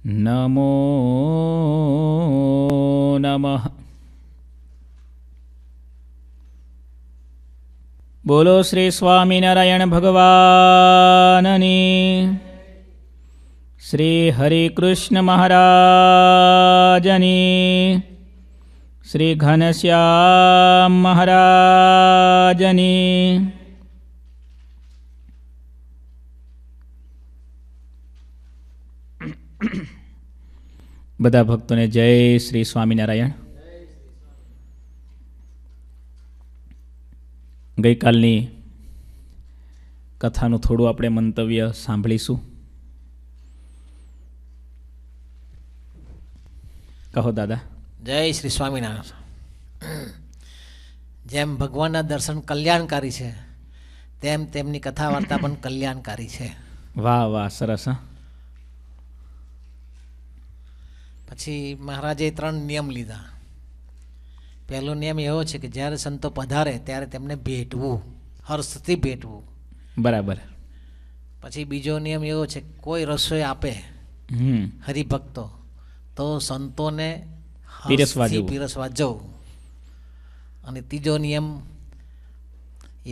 નમો નમઃ બોલો શ્રી સ્વામિનારાયણ ભગવાનની શ્રી હરિકૃષ્ણ મહારાજની શ્રી ઘનશ્યામ મહારાજની બધા ભક્તોને જય શ્રી સ્વામિનારાયણ ગઈકાલની કથાનું થોડું આપણે મંતવ્ય સાંભળીશું કહો દાદા જય શ્રી સ્વામિનારાયણ જેમ ભગવાનના દર્શન કલ્યાણકારી છે તેમ તેમની કથા વાર્તા પણ કલ્યાણકારી છે વાહ વાહ સરસ હા પછી મહારાજે ત્રણ નિયમ લીધા પહેલો નિયમ એવો છે કે જ્યારે સંતો પધારે ત્યારે તેમને ભેટવું હર્ષથી ભેટવું બરાબર પછી બીજો નિયમ એવો છે કોઈ રસોઈ આપે હરિભક્તો તો સંતોને પીરસવા જવું અને ત્રીજો નિયમ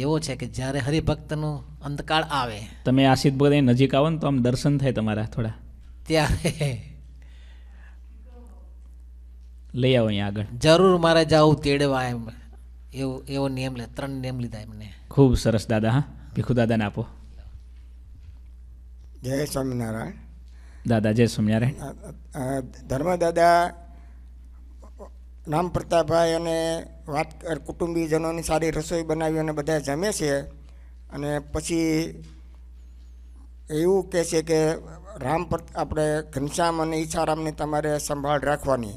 એવો છે કે જ્યારે હરિભક્તનું અંતકાળ આવે તમે આશિત નજીક આવો ને તો આમ દર્શન થાય તમારા થોડા ત્યારે લઈ આવો અહીંયા આગળ જરૂર મારે જાવું તેડવા એમ એવો એવો નિયમ લે ત્રણ નિયમ લીધા એમને ખૂબ સરસ દાદા હા ભીખુ દાદાને આપો જય સ્વામિનારાયણ દાદા જય સ્વામિનારાયણ ધર્મદાદા રામ પ્રતાપભાઈ અને વાત કુટુંબીજનોની સારી રસોઈ બનાવી અને બધા જમે છે અને પછી એવું કહે છે કે રામ આપણે ઘનશ્યામ અને ઈચ્છારામની તમારે સંભાળ રાખવાની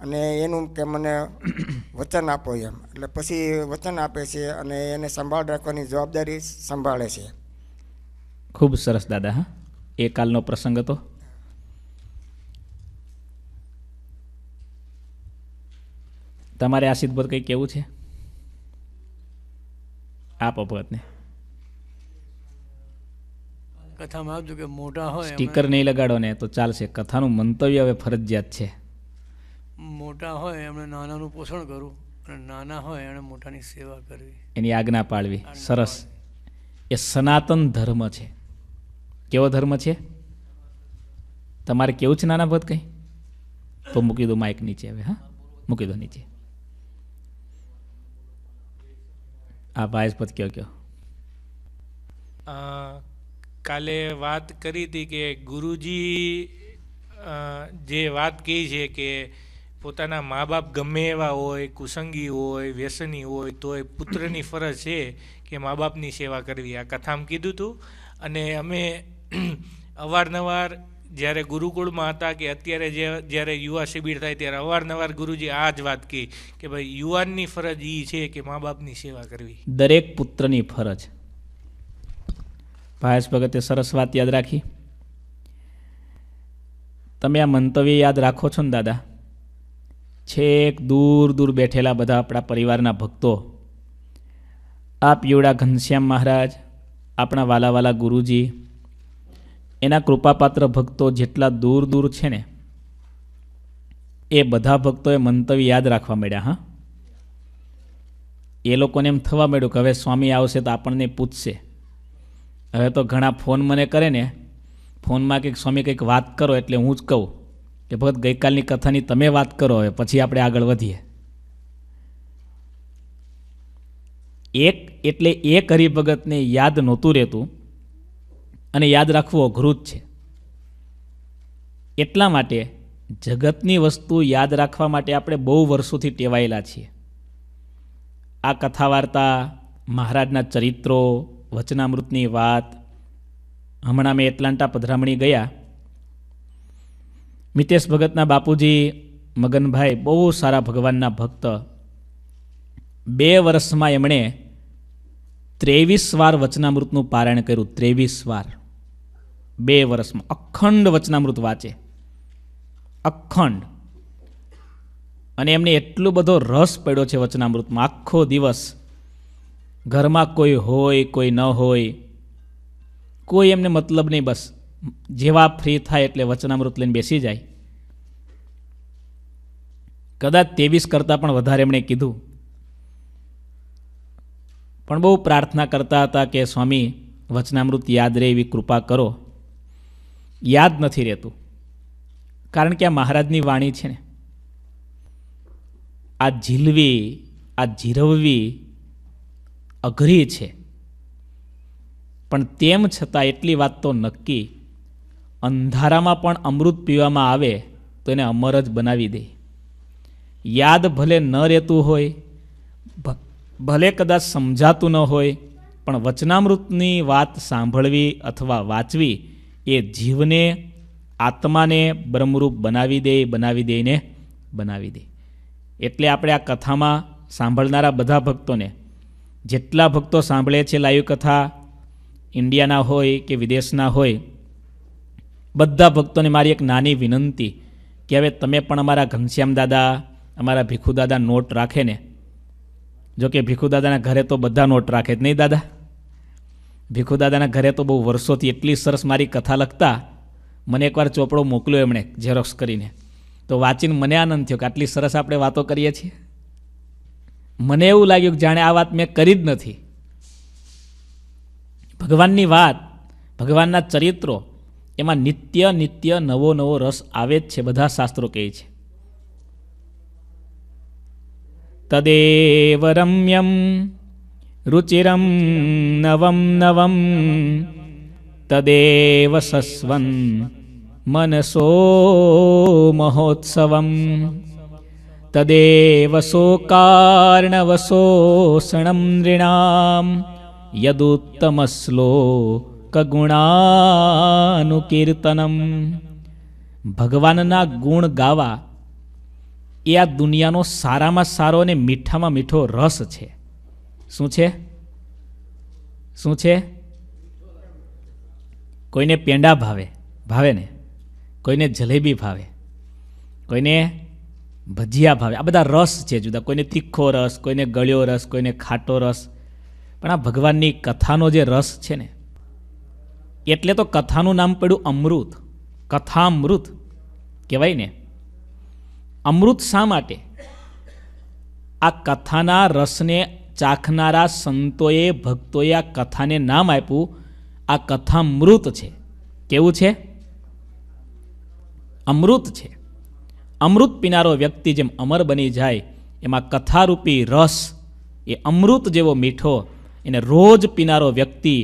અને એનું કે મને વચન આપો એમ એટલે પછી વચન આપે છે અને એને સંભાળ રાખવાની જવાબદારી સંભાળે છે ખૂબ સરસ દાદા હા એ કાલનો પ્રસંગ હતો તમારે આશિત પર કંઈ કેવું છે આપ અપઘાતને કથામાં આવજો કે મોટા હોય સ્ટીકર નહીં લગાડો ને તો ચાલશે કથાનું મંતવ્ય હવે ફરજિયાત છે મોટા હોય એમણે નાનાનું પોષણ કરવું અને નાના હોય એણે મોટાની સેવા કરવી એની આજ્ઞા પાળવી સરસ એ સનાતન ધર્મ છે કેવો ધર્મ છે તમારે કેવું છે નાના ભત કંઈ તો મૂકી દો માઇક નીચે હવે હા મૂકી દો નીચે આ ભાઈ કયો કયો કાલે વાત કરી હતી કે ગુરુજી જે વાત કહી છે કે પોતાના મા બાપ ગમે એવા હોય કુસંગી હોય વ્યસની હોય તોય પુત્રની ફરજ છે કે મા બાપની સેવા કરવી આ કથામાં કીધું હતું અને અમે અવારનવાર જ્યારે ગુરુકુળમાં હતા કે અત્યારે જે જ્યારે યુવા શિબિર થાય ત્યારે અવારનવાર ગુરુજી આ જ વાત કહી કે ભાઈ યુવાનની ફરજ એ છે કે મા બાપની સેવા કરવી દરેક પુત્રની ફરજ ભાયસ ભગતે સરસ વાત યાદ રાખી તમે આ મંતવ્ય યાદ રાખો છો ને દાદા છેક દૂર દૂર બેઠેલા બધા આપણા પરિવારના ભક્તો આ પીવડા ઘનશ્યામ મહારાજ આપણા વાલાવાલા ગુરુજી એના કૃપાપાત્ર ભક્તો જેટલા દૂર દૂર છે ને એ બધા ભક્તોએ મંતવ્ય યાદ રાખવા માંડ્યા હા એ લોકોને એમ થવા મળ્યું કે હવે સ્વામી આવશે તો આપણને પૂછશે હવે તો ઘણા ફોન મને કરે ને ફોનમાં કંઈક સ્વામી કંઈક વાત કરો એટલે હું જ કહું કે ભગત ગઈકાલની કથાની તમે વાત કરો હવે પછી આપણે આગળ વધીએ એક એટલે એક હરિભગતને યાદ નહોતું રહેતું અને યાદ રાખવું અઘરું જ છે એટલા માટે જગતની વસ્તુ યાદ રાખવા માટે આપણે બહુ વર્ષોથી ટેવાયેલા છીએ આ કથા વાર્તા મહારાજના ચરિત્રો વચનામૃતની વાત હમણાં મેં એટલાન્ટા પધરામણી ગયા મિતેશ ભગતના બાપુજી મગનભાઈ બહુ સારા ભગવાનના ભક્ત બે વર્ષમાં એમણે ત્રેવીસ વાર વચનામૃતનું પારણ કર્યું ત્રેવીસ વાર બે વર્ષમાં અખંડ વચનામૃત વાંચે અખંડ અને એમને એટલો બધો રસ પડ્યો છે વચનામૃતમાં આખો દિવસ ઘરમાં કોઈ હોય કોઈ ન હોય કોઈ એમને મતલબ નહીં બસ જેવા ફ્રી થાય એટલે વચનામૃત લઈને બેસી જાય કદાચ ત્રેવીસ કરતાં પણ વધારે એમણે કીધું પણ બહુ પ્રાર્થના કરતા હતા કે સ્વામી વચનામૃત યાદ રહે એવી કૃપા કરો યાદ નથી રહેતું કારણ કે આ મહારાજની વાણી છે ને આ ઝીલવી આ જીરવવી અઘરી છે પણ તેમ છતાં એટલી વાત તો નક્કી અંધારામાં પણ અમૃત પીવામાં આવે તો એને અમર જ બનાવી દે યાદ ભલે ન રહેતું હોય ભલે કદાચ સમજાતું ન હોય પણ વચનામૃતની વાત સાંભળવી અથવા વાંચવી એ જીવને આત્માને બ્રહ્મરૂપ બનાવી દે બનાવી દઈને બનાવી દે એટલે આપણે આ કથામાં સાંભળનારા બધા ભક્તોને જેટલા ભક્તો સાંભળે છે લાઈવ કથા ઇન્ડિયાના હોય કે વિદેશના હોય બધા ભક્તોને મારી એક નાની વિનંતી કે હવે તમે પણ અમારા ઘનશ્યામ દાદા અમારા ભીખુ દાદા નોટ રાખે ને જોકે કે ભીખુ દાદાના ઘરે તો બધા નોટ રાખે જ નહીં દાદા ભીખુ દાદાના ઘરે તો બહુ વર્ષોથી એટલી સરસ મારી કથા લખતા મને એકવાર ચોપડો મોકલ્યો એમણે ઝેરોક્ષ કરીને તો વાંચીને મને આનંદ થયો કે આટલી સરસ આપણે વાતો કરીએ છીએ મને એવું લાગ્યું કે જાણે આ વાત મેં કરી જ નથી ભગવાનની વાત ભગવાનના ચરિત્રો એમાં નિત્ય નિત્ય નવો નવો રસ આવે જ છે બધા શાસ્ત્રો કહે છે તદેવ રમ્યમ રુચિરમ નવમ નવમ તદેવ સસ્વન મનસો મહોત્સવમ તદેવ સોકાર્ણવશોષણમ નૃણામ યદુત્તમશ્લોક ગુણાનું કીર્તનમ ભગવાનના ગુણ ગાવા એ આ દુનિયાનો સારામાં સારો અને મીઠામાં મીઠો રસ છે શું છે શું છે કોઈને પેંડા ભાવે ભાવે ને કોઈને જલેબી ભાવે કોઈને ભજીયા ભાવે આ બધા રસ છે જુદા કોઈને તીખો રસ કોઈને ગળ્યો રસ કોઈને ખાટો રસ પણ આ ભગવાનની કથાનો જે રસ છે ને એટલે તો કથાનું નામ પડ્યું અમૃત કથામૃત કહેવાય ને અમૃત શા માટે આ કથાના રસને ચાખનારા સંતોએ ભક્તોએ આ કથાને નામ આપ્યું આ કથામૃત છે કેવું છે અમૃત છે અમૃત પીનારો વ્યક્તિ જેમ અમર બની જાય એમાં કથારૂપી રસ એ અમૃત જેવો મીઠો એને રોજ પીનારો વ્યક્તિ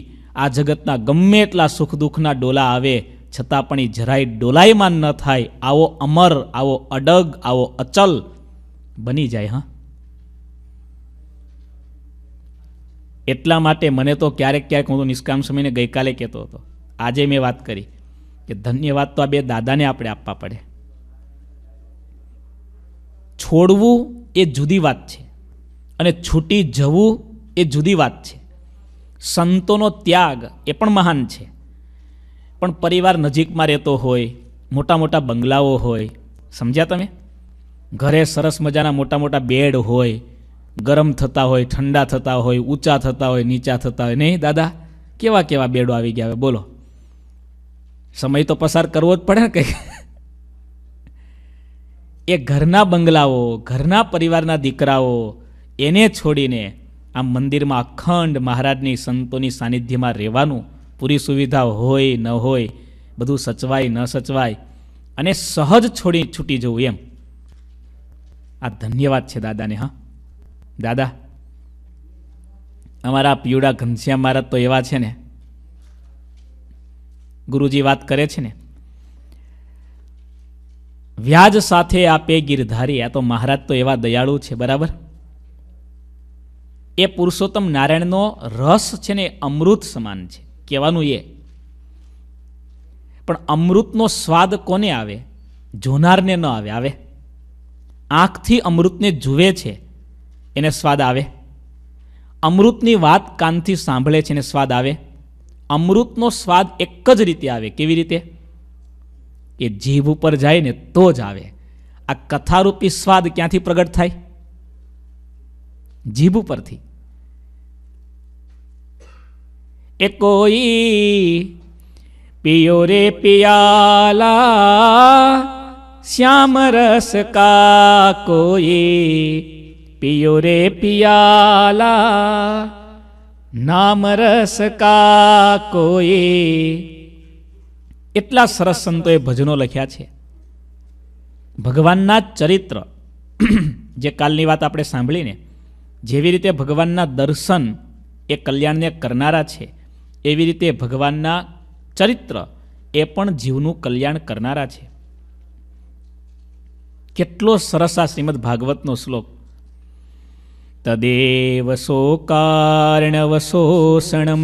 આ જગતના ગમે એટલા સુખ દુઃખના ડોલા આવે છતાં પણ એ જરાય ડોલાયમાન ન થાય આવો અમર આવો અડગ આવો અચલ બની જાય હા એટલા માટે મને તો ક્યારેક ક્યારેક હું તો નિષ્કામ સમયને ગઈકાલે કહેતો હતો આજે મેં વાત કરી કે ધન્યવાદ તો આ બે દાદાને આપણે આપવા પડે છોડવું એ જુદી વાત છે અને છૂટી જવું એ જુદી વાત છે સંતોનો ત્યાગ એ પણ મહાન છે પણ પરિવાર નજીકમાં રહેતો હોય મોટા મોટા બંગલાઓ હોય સમજ્યા તમે ઘરે સરસ મજાના મોટા મોટા બેડ હોય ગરમ થતા હોય ઠંડા થતા હોય ઊંચા થતા હોય નીચા થતા હોય નહીં દાદા કેવા કેવા બેડો આવી ગયા હવે બોલો સમય તો પસાર કરવો જ પડે ને કંઈક એ ઘરના બંગલાઓ ઘરના પરિવારના દીકરાઓ એને છોડીને આમ મંદિરમાં અખંડ મહારાજની સંતોની સાનિધ્યમાં રહેવાનું પૂરી સુવિધા હોય ન હોય બધું સચવાય ન સચવાય અને સહજ છોડી છૂટી જવું એમ આ ધન્યવાદ છે દાદાને હા દાદા અમારા પીવડા ઘનશ્યામ મહારાજ તો એવા છે ને ગુરુજી વાત કરે છે ને વ્યાજ સાથે આપે ગીરધારી આ તો મહારાજ તો એવા દયાળુ છે બરાબર એ પુરુષોત્તમ નારાયણનો રસ છે ને અમૃત સમાન છે કહેવાનું એ પણ અમૃતનો સ્વાદ કોને આવે જોનારને ન આવે આવે આંખથી અમૃતને જુએ છે એને સ્વાદ આવે અમૃતની વાત કાનથી સાંભળે છે એને સ્વાદ આવે અમૃતનો સ્વાદ એક જ રીતે આવે કેવી રીતે એ જીભ ઉપર જાય ને તો જ આવે આ કથારૂપી સ્વાદ ક્યાંથી પ્રગટ થાય જીભ ઉપરથી એ કોઈ પિયો રે પિયાલા શ્યામ રસ કા કોઈ પિયો રે પિયાલા નામ રસ કા કોઈ એટલા સરસ સંતોએ ભજનો લખ્યા છે ભગવાનના ચરિત્ર જે કાલની વાત આપણે સાંભળીને જેવી રીતે ભગવાનના દર્શન એ કલ્યાણને કરનારા છે એવી રીતે ભગવાનના ચરિત્ર એ પણ જીવનું કલ્યાણ કરનારા છે કેટલો સરસ આ શ્રીમદ ભાગવતનો શ્લોક તદેવ સોકાર્ણવશોષણમ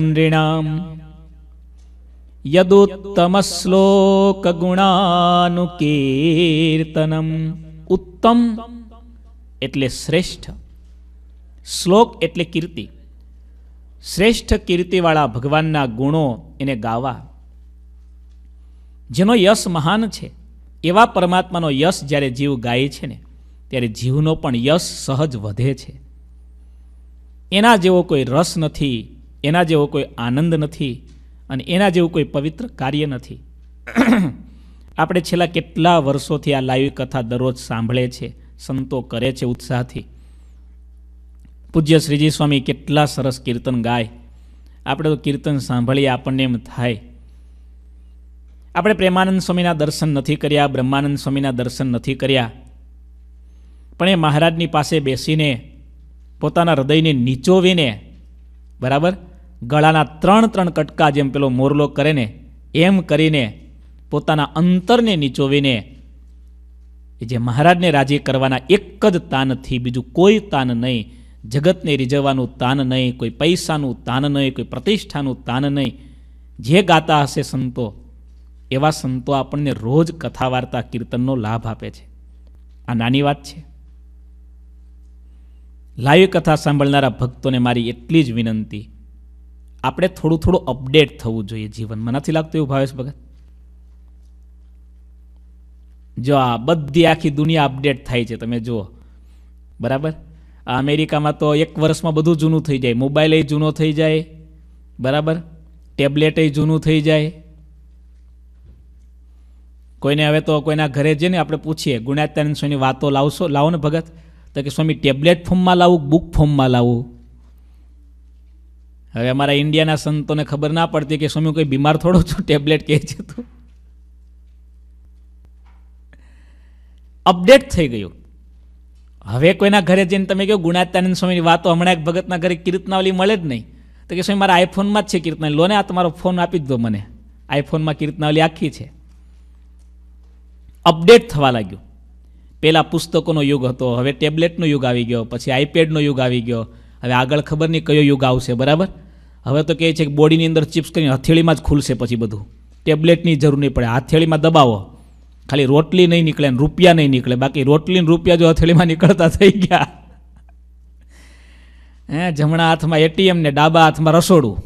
શ્લોક ગુણાનુકીર્તનમ ઉત્તમ એટલે શ્રેષ્ઠ શ્લોક એટલે કીર્તિ શ્રેષ્ઠ કીર્તિવાળા ભગવાનના ગુણો એને ગાવા જેનો યશ મહાન છે એવા પરમાત્માનો યશ જ્યારે જીવ ગાય છે ને ત્યારે જીવનો પણ યશ સહજ વધે છે એના જેવો કોઈ રસ નથી એના જેવો કોઈ આનંદ નથી અને એના જેવું કોઈ પવિત્ર કાર્ય નથી આપણે છેલ્લા કેટલા વર્ષોથી આ લાઈવ કથા દરરોજ સાંભળે છે સંતો કરે છે ઉત્સાહથી પૂજ્ય શ્રીજી સ્વામી કેટલા સરસ કીર્તન ગાય આપણે તો કીર્તન સાંભળીએ આપણને એમ થાય આપણે પ્રેમાનંદ સ્વામીના દર્શન નથી કર્યા બ્રહ્માનંદ સ્વામીના દર્શન નથી કર્યા પણ એ મહારાજની પાસે બેસીને પોતાના હૃદયને નીચોવીને બરાબર ગળાના ત્રણ ત્રણ કટકા જેમ પેલો મોરલો કરે ને એમ કરીને પોતાના અંતરને નીચોવીને એ જે મહારાજને રાજી કરવાના એક જ તાનથી બીજું કોઈ તાન નહીં જગતને રીઝવવાનું તાન નહીં કોઈ પૈસાનું તાન નહીં કોઈ પ્રતિષ્ઠાનું તાન નહીં જે ગાતા હશે સંતો એવા સંતો આપણને રોજ કથા વાર્તા કીર્તનનો લાભ આપે છે આ નાની વાત છે લાઈવ કથા સાંભળનારા ભક્તોને મારી એટલી જ વિનંતી આપણે થોડું થોડું અપડેટ થવું જોઈએ જીવનમાં નથી લાગતું એવું ભાવેશ ભગત જો આ બધી આખી દુનિયા અપડેટ થાય છે તમે જુઓ બરાબર અમેરિકામાં તો એક વર્ષમાં બધું જૂનું થઈ જાય મોબાઈલ એ જૂનો થઈ જાય બરાબર ટેબ્લેટ એ જૂનું થઈ જાય કોઈને હવે તો કોઈના ઘરે જઈને આપણે પૂછીએ ગુણાત્યાનંદ સ્વામીની વાતો લાવશો લાવો ને ભગત તો કે સ્વામી ટેબ્લેટ ફોર્મમાં લાવું બુક ફોર્મમાં લાવું હવે અમારા ઇન્ડિયાના સંતોને ખબર ના પડતી કે સ્વામી કોઈ બીમાર થોડો છું ટેબ્લેટ કહે છે તું અપડેટ થઈ ગયું હવે કોઈના ઘરે જઈને તમે કહો ગુણાત્યાનંદ સ્વામીની વાતો હમણાં એક ભગતના ઘરે કીર્તનાવલી મળે જ નહીં તો કે સ્વામી મારા આઈફોનમાં જ છે કીર્તનાવલી લોને આ તમારો ફોન આપી દો મને આઈફોનમાં કીર્તનાવલી આખી છે અપડેટ થવા લાગ્યું પહેલાં પુસ્તકોનો યુગ હતો હવે ટેબ્લેટનો યુગ આવી ગયો પછી આઈપેડનો યુગ આવી ગયો હવે આગળ ખબર નહીં કયો યુગ આવશે બરાબર હવે તો કહે છે કે બોડીની અંદર ચિપ્સ કરીને હથેળીમાં જ ખુલશે પછી બધું ટેબ્લેટની જરૂર નહીં પડે હથેળીમાં દબાવો ખાલી રોટલી નહીં નીકળે ને રૂપિયા નહીં નીકળે બાકી રોટલી રૂપિયા જો હથેળીમાં નીકળતા થઈ ગયા હે જમણા હાથમાં એટીએમ ને ડાબા હાથમાં રસોડું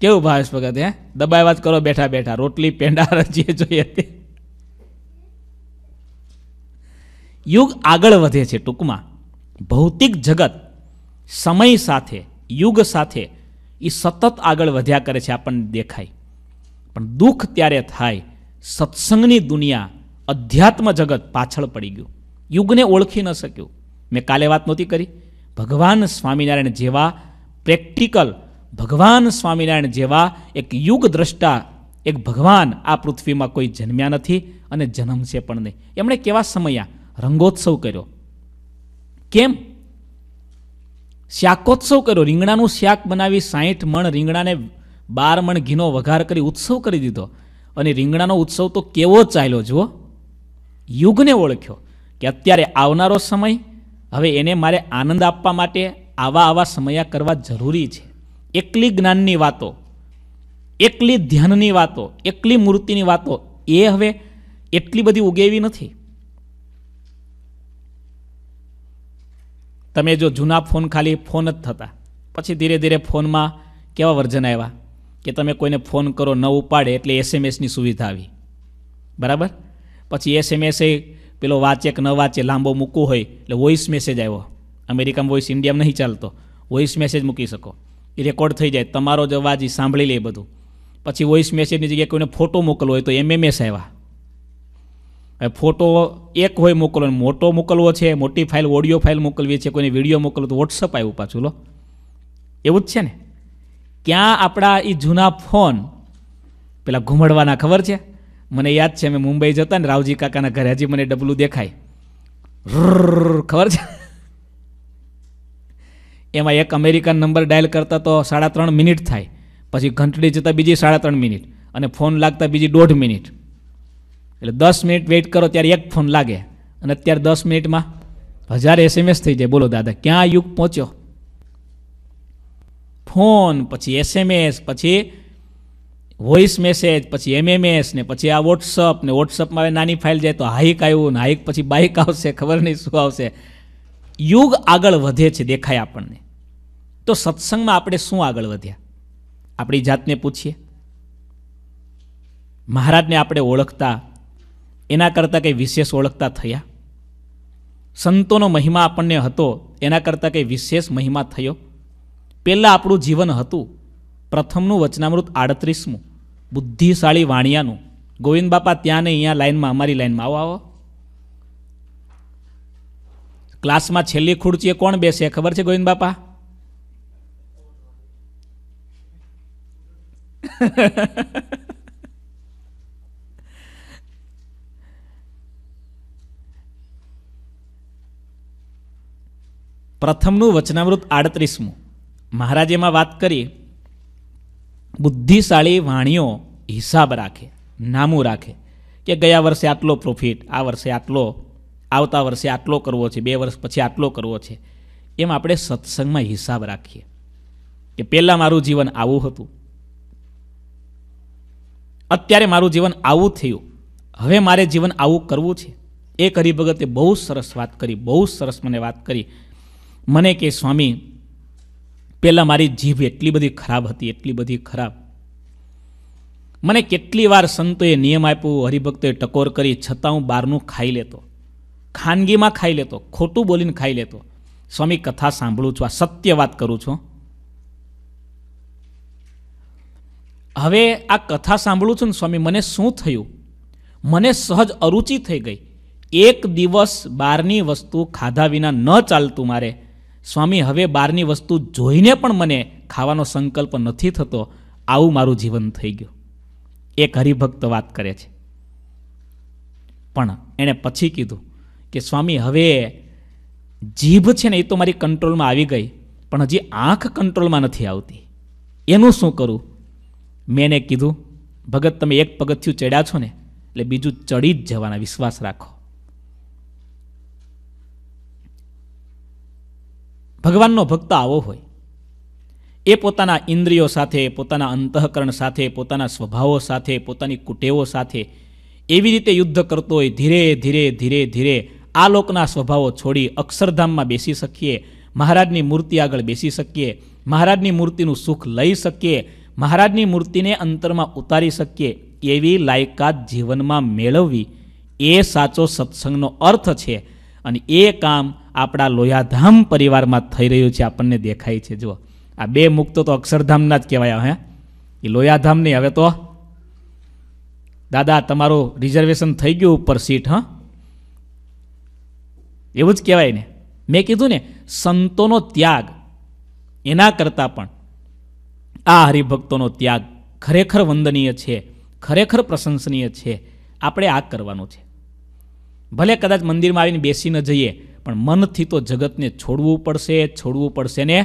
કેવું ભાવેશ ભગત હે દબાઈ વાત કરો બેઠા બેઠા રોટલી પેંડા જે જોઈએ તે યુગ આગળ વધે છે ટૂંકમાં ભૌતિક જગત સમય સાથે યુગ સાથે એ સતત આગળ વધ્યા કરે છે આપણને દેખાય પણ દુઃખ ત્યારે થાય સત્સંગની દુનિયા અધ્યાત્મ જગત પાછળ પડી ગયું યુગને ઓળખી ન શક્યું મેં કાલે વાત નહોતી કરી ભગવાન સ્વામિનારાયણ જેવા પ્રેક્ટિકલ ભગવાન સ્વામિનારાયણ જેવા એક યુગ દ્રષ્ટા એક ભગવાન આ પૃથ્વીમાં કોઈ જન્મ્યા નથી અને જન્મશે પણ નહીં એમણે કેવા સમયા રંગોત્સવ કર્યો કેમ શાકોત્સવ કર્યો રીંગણાનું શાક બનાવી સાઠ મણ રીંગણાને બાર મણ ઘીનો વઘાર કરી ઉત્સવ કરી દીધો અને રીંગણાનો ઉત્સવ તો કેવો ચાલ્યો જુઓ યુગને ઓળખ્યો કે અત્યારે આવનારો સમય હવે એને મારે આનંદ આપવા માટે આવા આવા સમયા કરવા જરૂરી છે એકલી જ્ઞાનની વાતો એકલી ધ્યાનની વાતો એકલી મૂર્તિની વાતો એ હવે એટલી બધી ઉગેવી નથી તમે જો જૂના ફોન ખાલી ફોન જ થતા પછી ધીરે ધીરે ફોનમાં કેવા વર્જન આવ્યા કે તમે કોઈને ફોન કરો ન ઉપાડે એટલે એસએમએસની સુવિધા આવી બરાબર પછી એસએમએસ એ પેલો વાંચે કે ન વાંચે લાંબો મૂકવું હોય એટલે વોઇસ મેસેજ આવ્યો અમેરિકામાં વોઇસ ઇન્ડિયામાં નહીં ચાલતો વોઇસ મેસેજ મૂકી શકો એ રેકોર્ડ થઈ જાય તમારો જ અવાજ સાંભળી લે બધું પછી વોઇસ મેસેજની જગ્યાએ કોઈને ફોટો મોકલવો હોય તો એમએમએસ આવ્યા હવે ફોટો એક હોય મોકલવો મોટો મોકલવો છે મોટી ફાઇલ ઓડિયો ફાઇલ મોકલવી છે કોઈને વિડીયો મોકલવો તો વોટ્સઅપ આવ્યું પાછું લો એવું જ છે ને ક્યાં આપણા એ જૂના ફોન પેલા ઘૂમડવાના ખબર છે મને યાદ છે મેં મુંબઈ જતા ને રાવજી કાકાના ઘરે હજી મને ડબલું દેખાય ખબર છે એમાં એક અમેરિકન નંબર ડાયલ કરતાં તો સાડા ત્રણ મિનિટ થાય પછી ઘંટડી જતા બીજી સાડા ત્રણ મિનિટ અને ફોન લાગતા બીજી દોઢ મિનિટ એટલે દસ મિનિટ વેઇટ કરો ત્યારે એક ફોન લાગે અને અત્યારે દસ મિનિટમાં હજાર એસએમએસ થઈ જાય બોલો દાદા ક્યાં યુગ પહોંચ્યો ફોન પછી એસએમએસ પછી વોઇસ મેસેજ પછી એમએમએસ ને પછી આ વોટ્સઅપ ને વોટ્સઅપમાં નાની ફાઇલ જાય તો હાઇક આવ્યું ને હાઇક પછી બાઇક આવશે ખબર નહીં શું આવશે યુગ આગળ વધે છે દેખાય આપણને તો સત્સંગમાં આપણે શું આગળ વધ્યા આપણી જાતને પૂછીએ મહારાજને આપણે ઓળખતા એના કરતાં કંઈ વિશેષ ઓળખતા થયા સંતોનો મહિમા આપણને હતો એના કરતાં કંઈ વિશેષ મહિમા થયો પહેલાં આપણું જીવન હતું પ્રથમનું વચનામૃત આડત્રીસમું બુદ્ધિશાળી વાણિયાનું ગોવિંદ બાપા ત્યાં ને અહીંયા લાઈનમાં અમારી લાઈનમાં આવો આવો ક્લાસમાં છેલ્લી ખુરચીએ કોણ બેસે ખબર છે ગોવિંદ બાપા પ્રથમનું વચનામૃત આડત્રીસમું મહારાજે એમાં વાત કરી બુદ્ધિશાળી વાણીઓ હિસાબ રાખે નામું રાખે કે ગયા વર્ષે આટલો પ્રોફિટ આ વર્ષે આટલો આવતા વર્ષે આટલો કરવો છે બે વર્ષ પછી આટલો કરવો છે એમ આપણે સત્સંગમાં હિસાબ રાખીએ કે પહેલાં મારું જીવન આવું હતું અત્યારે મારું જીવન આવું થયું હવે મારે જીવન આવું કરવું છે એ કરી હરિભગતે બહુ સરસ વાત કરી બહુ સરસ મને વાત કરી મને કે સ્વામી પહેલાં મારી જીભ એટલી બધી ખરાબ હતી એટલી બધી ખરાબ મને કેટલી વાર સંતોએ નિયમ આપ્યો હરિભક્તોએ ટકોર કરી છતાં હું બહારનું ખાઈ લેતો ખાનગીમાં ખાઈ લેતો ખોટું બોલીને ખાઈ લેતો સ્વામી કથા સાંભળું છું આ સત્ય વાત કરું છું હવે આ કથા સાંભળું છું ને સ્વામી મને શું થયું મને સહજ અરુચિ થઈ ગઈ એક દિવસ બહારની વસ્તુ ખાધા વિના ન ચાલતું મારે સ્વામી હવે બહારની વસ્તુ જોઈને પણ મને ખાવાનો સંકલ્પ નથી થતો આવું મારું જીવન થઈ ગયું એક હરિભક્ત વાત કરે છે પણ એણે પછી કીધું કે સ્વામી હવે જીભ છે ને એ તો મારી કંટ્રોલમાં આવી ગઈ પણ હજી આંખ કંટ્રોલમાં નથી આવતી એનું શું કરું મેં એને કીધું ભગત તમે એક પગથિયું ચડ્યા છો ને એટલે બીજું ચડી જ જવાના વિશ્વાસ રાખો ભગવાનનો ભક્ત આવો હોય એ પોતાના ઇન્દ્રિયો સાથે પોતાના અંતઃકરણ સાથે પોતાના સ્વભાવો સાથે પોતાની કુટેવો સાથે એવી રીતે યુદ્ધ કરતો હોય ધીરે ધીરે ધીરે ધીરે આ લોકના સ્વભાવો છોડી અક્ષરધામમાં બેસી શકીએ મહારાજની મૂર્તિ આગળ બેસી શકીએ મહારાજની મૂર્તિનું સુખ લઈ શકીએ મહારાજની મૂર્તિને અંતરમાં ઉતારી શકીએ એવી લાયકાત જીવનમાં મેળવવી એ સાચો સત્સંગનો અર્થ છે અને એ કામ આપણા લોયાધામ પરિવારમાં થઈ રહ્યું છે આપણને દેખાય છે જુઓ આ બે મુક્તો તો અક્ષરધામના જ કહેવાય હે એ નહીં હવે તો દાદા તમારું રિઝર્વેશન થઈ ગયું ઉપર સીટ હા એવું જ કહેવાય ને મેં કીધું ને સંતોનો ત્યાગ એના કરતાં પણ આ હરિભક્તોનો ત્યાગ ખરેખર વંદનીય છે ખરેખર પ્રશંસનીય છે આપણે આ કરવાનું છે ભલે કદાચ મંદિરમાં આવીને બેસી ન જઈએ પણ મનથી તો જગતને છોડવું પડશે છોડવું પડશે ને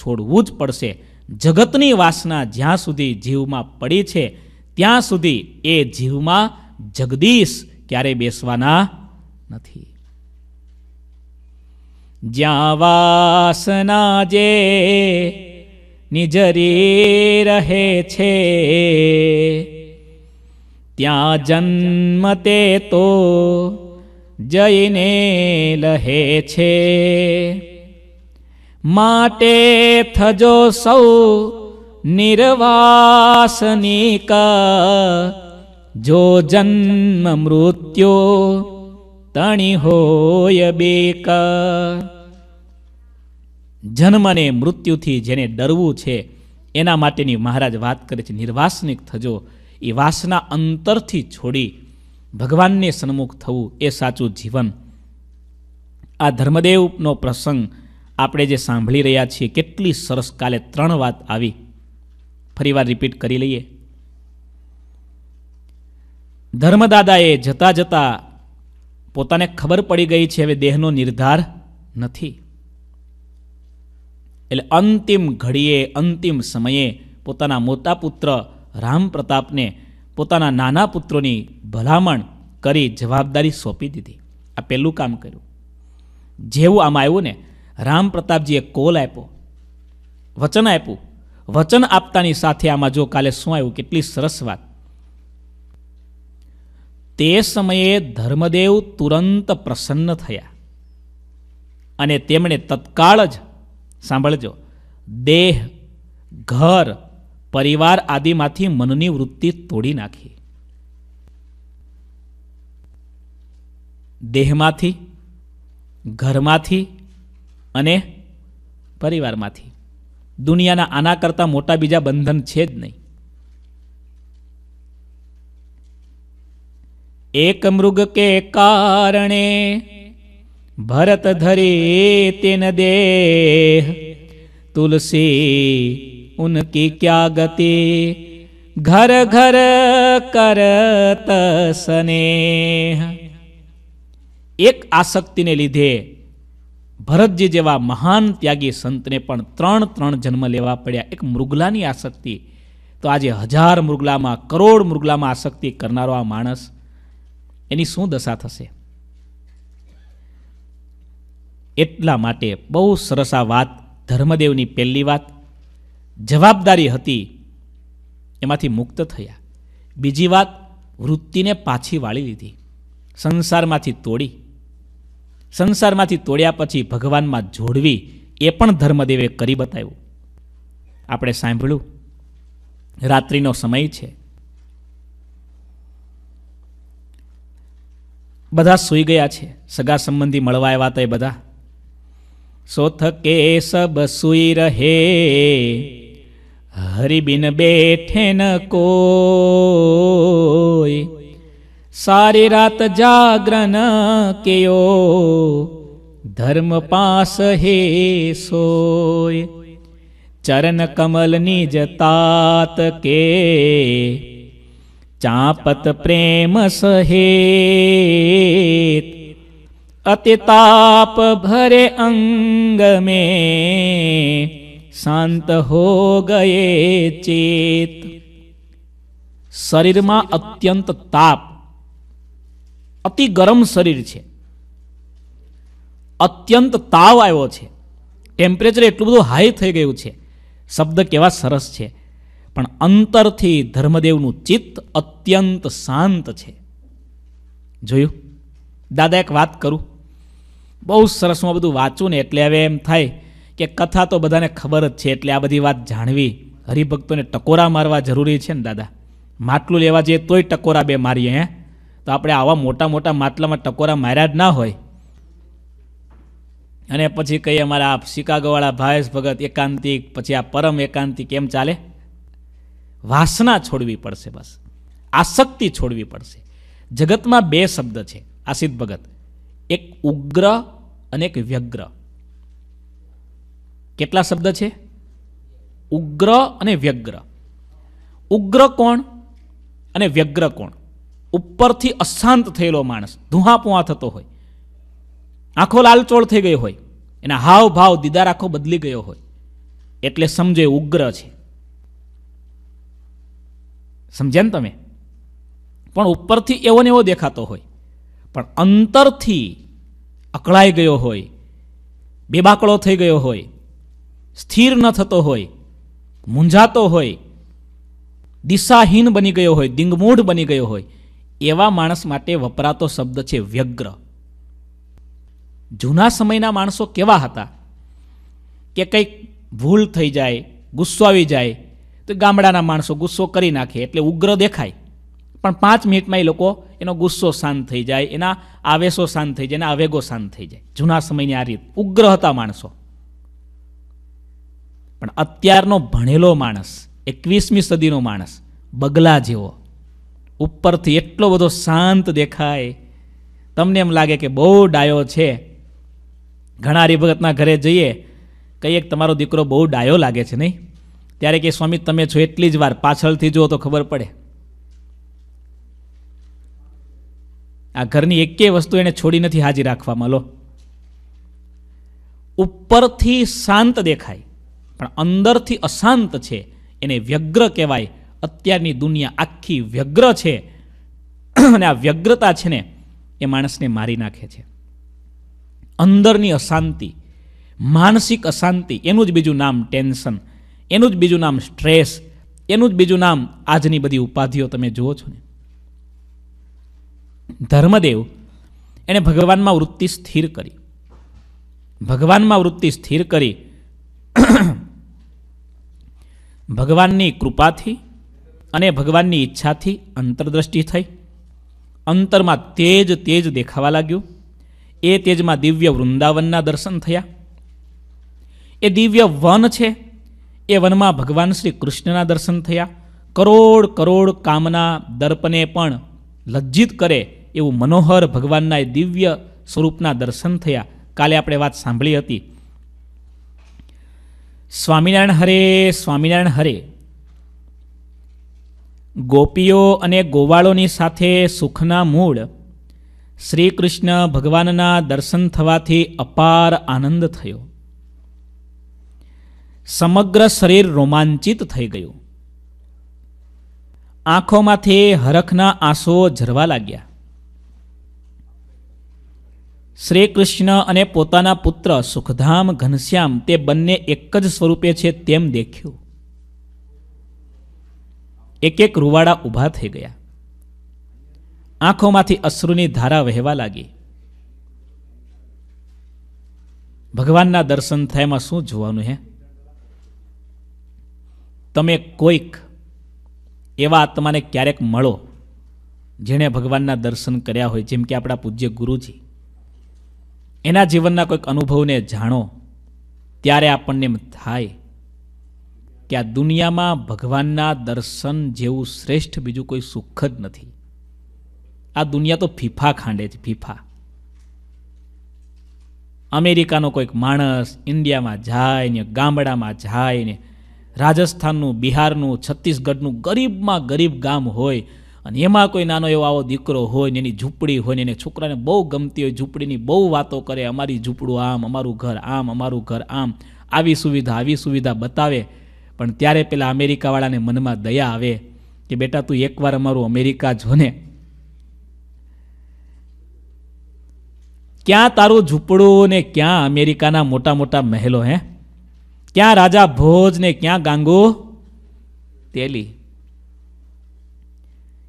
છોડવું જ પડશે જગતની વાસના જ્યાં સુધી જીવમાં પડી છે ત્યાં સુધી એ જીવમાં જગદીશ ક્યારે બેસવાના નથી જ્યાં વાસના જે નિજરી રહે છે ત્યાં જન્મ તે તો જઈને લહે છે માટે થજો સૌ નિર્વાસનિક જો જન્મ મૃત્યો તણી હોય બેક જન્મને મૃત્યુથી જેને ડરવું છે એના માટેની મહારાજ વાત કરે છે નિર્વાસનિક થજો એ વાસના અંતરથી છોડી ભગવાનને સન્મુખ થવું એ સાચું જીવન આ ધર્મદેવનો પ્રસંગ આપણે જે સાંભળી રહ્યા છીએ કેટલી સરસ કાલે ત્રણ વાત આવી ફરી વાર રિપીટ કરી લઈએ ધર્મદાદાએ જતા જતા પોતાને ખબર પડી ગઈ છે હવે દેહનો નિર્ધાર નથી એટલે અંતિમ ઘડીએ અંતિમ સમયે પોતાના મોટા પુત્ર રામ પ્રતાપને પોતાના નાના પુત્રોની ભલામણ કરી જવાબદારી સોંપી દીધી આ પહેલું કામ કર્યું જેવું આમાં આવ્યું ને રામ પ્રતાપજીએ કોલ આપ્યો વચન આપ્યું વચન આપતાની સાથે આમાં જો કાલે શું આવ્યું કેટલી સરસ વાત તે સમયે ધર્મદેવ તુરંત પ્રસન્ન થયા અને તેમણે તત્કાળ જ સાંભળજો દેહ ઘર પરિવાર આદિમાંથી મનની વૃત્તિ તોડી નાખી દેહમાંથી ઘરમાંથી અને પરિવારમાંથી દુનિયાના આના કરતા મોટા બીજા બંધન છે જ નહીં એક મૃગ કે કારણે ભરત ધરે તેન દેહ તુલસી उनकी क्या गति घर घर કરત સ્નેહ એક આસક્તિને લીધે ભરતજી જેવા મહાન ત્યાગી સંતને પણ ત્રણ ત્રણ જન્મ લેવા પડ્યા એક મૃગલાની આસક્તિ તો આજે હજાર મૃગલામાં કરોડ મૃગલામાં આસક્તિ કરનારો આ માણસ એની શું દશા થશે એટલા માટે બહુ સરસ આ વાત ધર્મદેવની પહેલી વાત જવાબદારી હતી એમાંથી મુક્ત થયા બીજી વાત વૃત્તિને પાછી વાળી લીધી સંસારમાંથી તોડી સંસારમાંથી તોડ્યા પછી ભગવાનમાં જોડવી એ પણ ધર્મદેવે કરી બતાવ્યું આપણે સાંભળ્યું રાત્રિનો સમય છે બધા સુઈ ગયા છે સગા સંબંધી મળવા આવ્યા હતા એ બધા સોથકે સબ સૂઈ રહે हरि बिन को सारी रात धर्म जागरण पास हे सोय चरण कमल निज तात के चापत प्रेम अति ताप भरे अंग में શાંત હો ગયે ચેત શરીરમાં અત્યંત તાપ અતિ ગરમ શરીર છે અત્યંત તાવ આવ્યો છે ટેમ્પરેચર એટલું બધું હાઈ થઈ ગયું છે શબ્દ કેવા સરસ છે પણ અંતરથી ધર્મદેવનું ચિત્ત અત્યંત શાંત છે જોયું દાદા એક વાત કરું બહુ સરસ હું બધું વાંચું ને એટલે હવે એમ થાય કે કથા તો બધાને ખબર જ છે એટલે આ બધી વાત જાણવી હરિભક્તોને ટકોરા મારવા જરૂરી છે ને દાદા માટલું લેવા જઈએ તોય ટકોરા બે મારીએ હે તો આપણે આવા મોટા મોટા માટલામાં ટકોરા માર્યા જ ના હોય અને પછી કહીએ અમારા આ શિકાગોવાળા ભાવેશ ભગત એકાંતિક પછી આ પરમ એકાંતિક કેમ ચાલે વાસના છોડવી પડશે બસ આસક્તિ છોડવી પડશે જગતમાં બે શબ્દ છે આ ભગત એક ઉગ્ર અને એક વ્યગ્ર કેટલા શબ્દ છે ઉગ્ર અને વ્યગ્ર ઉગ્ર કોણ અને વ્યગ્ર કોણ ઉપરથી અશાંત થયેલો માણસ ધુઆપુઆ થતો હોય આંખો લાલચોળ થઈ ગઈ હોય એના હાવ ભાવ દીદાર આખો બદલી ગયો હોય એટલે સમજો ઉગ્ર છે સમજ્યા ને તમે પણ ઉપરથી એવો ને એવો દેખાતો હોય પણ અંતરથી અકળાઈ ગયો હોય બેબાકળો થઈ ગયો હોય સ્થિર ન થતો હોય મૂંઝાતો હોય દિશાહીન બની ગયો હોય દિંગમૂઢ બની ગયો હોય એવા માણસ માટે વપરાતો શબ્દ છે વ્યગ્ર જૂના સમયના માણસો કેવા હતા કે કંઈક ભૂલ થઈ જાય ગુસ્સો આવી જાય તો ગામડાના માણસો ગુસ્સો કરી નાખે એટલે ઉગ્ર દેખાય પણ પાંચ મિનિટમાં એ લોકો એનો ગુસ્સો શાંત થઈ જાય એના આવેશો શાંત થઈ જાય એના આવેગો શાંત થઈ જાય જૂના સમયની આ રીત ઉગ્ર હતા માણસો પણ અત્યારનો ભણેલો માણસ એકવીસમી સદીનો માણસ બગલા જેવો ઉપરથી એટલો બધો શાંત દેખાય તમને એમ લાગે કે બહુ ડાયો છે ઘણા હરિભગતના ઘરે જઈએ કંઈક તમારો દીકરો બહુ ડાયો લાગે છે નહીં ત્યારે કે સ્વામી તમે છો એટલી જ વાર પાછળથી જુઓ તો ખબર પડે આ ઘરની એકે વસ્તુ એણે છોડી નથી હાજી રાખવામાં લો ઉપરથી શાંત દેખાય પણ અંદરથી અશાંત છે એને વ્યગ્ર કહેવાય અત્યારની દુનિયા આખી વ્યગ્ર છે અને આ વ્યગ્રતા છે ને એ માણસને મારી નાખે છે અંદરની અશાંતિ માનસિક અશાંતિ એનું જ બીજું નામ ટેન્શન એનું જ બીજું નામ સ્ટ્રેસ એનું જ બીજું નામ આજની બધી ઉપાધિઓ તમે જુઓ છો ને ધર્મદેવ એણે ભગવાનમાં વૃત્તિ સ્થિર કરી ભગવાનમાં વૃત્તિ સ્થિર કરી ભગવાનની કૃપાથી અને ભગવાનની ઈચ્છાથી અંતરદ્રષ્ટિ થઈ અંતરમાં તેજ તેજ દેખાવા લાગ્યું એ તેજમાં દિવ્ય વૃંદાવનના દર્શન થયા એ દિવ્ય વન છે એ વનમાં ભગવાન શ્રી કૃષ્ણના દર્શન થયા કરોડ કરોડ કામના દર્પને પણ લજ્જિત કરે એવું મનોહર ભગવાનના એ દિવ્ય સ્વરૂપના દર્શન થયા કાલે આપણે વાત સાંભળી હતી સ્વામિનારાયણ હરે સ્વામિનારાયણ હરે ગોપીઓ અને ગોવાળોની સાથે સુખના મૂળ શ્રી કૃષ્ણ ભગવાનના દર્શન થવાથી અપાર આનંદ થયો સમગ્ર શરીર રોમાંચિત થઈ ગયું આંખોમાંથી હરખના આંસુઓ ઝરવા લાગ્યા શ્રી કૃષ્ણ અને પોતાના પુત્ર સુખધામ ઘનશ્યામ તે બંને એક જ સ્વરૂપે છે તેમ દેખ્યું એક એક રૂવાડા ઊભા થઈ ગયા આંખોમાંથી અશ્રુની ધારા વહેવા લાગી ભગવાનના દર્શન થાયમાં શું જોવાનું હે તમે કોઈક એવા આત્માને ક્યારેક મળો જેણે ભગવાનના દર્શન કર્યા હોય જેમ કે આપણા પૂજ્ય ગુરુજી એના જીવનના કોઈક અનુભવને જાણો ત્યારે આપણને થાય કે આ દુનિયામાં ભગવાનના દર્શન જેવું શ્રેષ્ઠ બીજું કોઈ સુખ જ નથી આ દુનિયા તો ફીફા ખાંડે છે ફીફા અમેરિકાનો કોઈક માણસ ઇન્ડિયામાં જાય ને ગામડામાં જાય ને રાજસ્થાનનું બિહારનું છત્તીસગઢનું ગરીબમાં ગરીબ ગામ હોય અને એમાં કોઈ નાનો એવો આવો દીકરો હોય ને એની ઝૂંપડી હોય ને એને છોકરાને બહુ ગમતી હોય ઝૂંપડીની બહુ વાતો કરે અમારી ઝૂંપડું આમ અમારું ઘર આમ અમારું ઘર આમ આવી સુવિધા આવી સુવિધા બતાવે પણ ત્યારે પેલા અમેરિકાવાળાને મનમાં દયા આવે કે બેટા તું એકવાર અમારું અમેરિકા જો ને ક્યાં તારું ઝૂંપડું ને ક્યાં અમેરિકાના મોટા મોટા મહેલો હે ક્યાં રાજા ભોજ ને ક્યાં ગાંગુ તેલી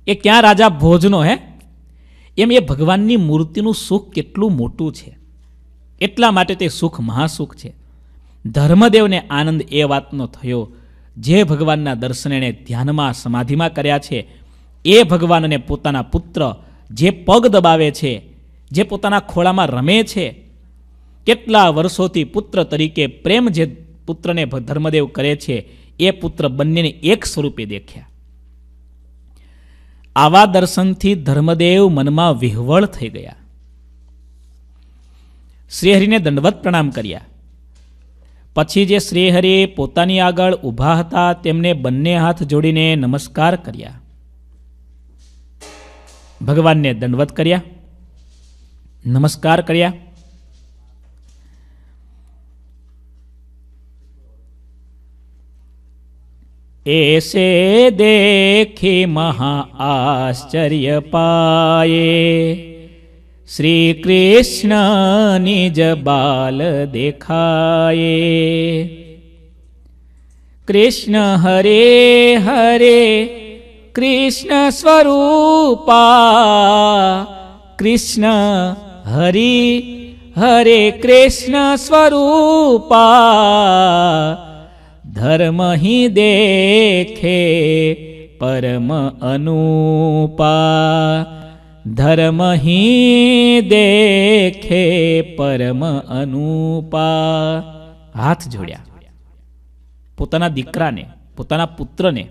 એ ક્યાં રાજા ભોજનો હે એમ એ ભગવાનની મૂર્તિનું સુખ કેટલું મોટું છે એટલા માટે તે સુખ મહાસુખ છે ધર્મદેવને આનંદ એ વાતનો થયો જે ભગવાનના દર્શન એણે ધ્યાનમાં સમાધિમાં કર્યા છે એ ભગવાનને પોતાના પુત્ર જે પગ દબાવે છે જે પોતાના ખોળામાં રમે છે કેટલા વર્ષોથી પુત્ર તરીકે પ્રેમ જે પુત્રને ધર્મદેવ કરે છે એ પુત્ર બંનેને એક સ્વરૂપે દેખ્યા આવા દર્શનથી ધર્મદેવ મનમાં વિહવળ થઈ ગયા શ્રીહરિને દંડવત પ્રણામ કર્યા પછી જે શ્રીહરિ પોતાની આગળ ઊભા હતા તેમને બંને હાથ જોડીને નમસ્કાર કર્યા ભગવાનને દંડવત કર્યા નમસ્કાર કર્યા એસે દેખી મહા આશ્ચર્ય પાયે શ્રી કૃષ્ણ નિજ બાલ દેખાયે કૃષ્ણ હરે હરે કૃષ્ણ સ્વરૂપા કૃષ્ણ હરિ હરે કૃષ્ણ સ્વરૂપા ધર્મ હિ દેખે પરમ અનુપા ધર્મ હિ દેખે પરમ અનુપા હાથ જોડ્યા પોતાના દીકરાને પોતાના પુત્રને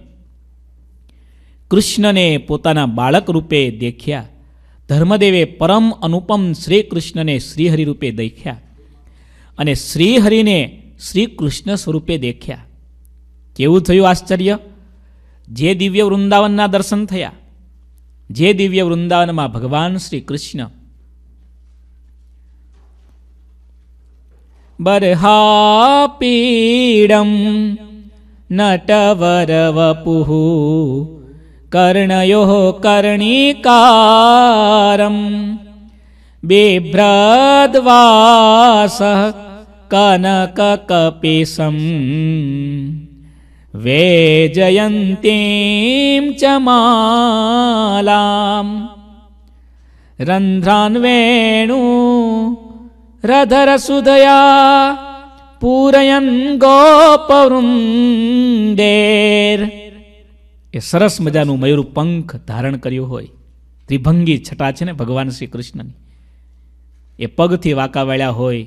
કૃષ્ણને પોતાના બાળક રૂપે દેખ્યા ધર્મદેવે પરમ અનુપમ શ્રી કૃષ્ણને શ્રીહરિ રૂપે દેખ્યા અને શ્રીહરિને શ્રી કૃષ્ણ સ્વરૂપે દેખ્યા जे दिव्य केव आश्चर्ये दिव्यवृन्दावनना दर्शन दिव्यवृन्दावनमा भगवान् श्रीकृष्ण बर्हापीडं नटवरवपुः कर्णयोः कर्णिकारभ्रद्वासः कनककपेशम् वेजयन्तीं च मालाम् रन्ध्रान्वेणु रधरसुधया પૂરયન ગોપવૃંદેર એ સરસ મજાનું મયુર પંખ ધારણ કર્યું હોય ત્રિભંગી છટા છે ને ભગવાન શ્રી કૃષ્ણની એ પગથી વાંકા વાળ્યા હોય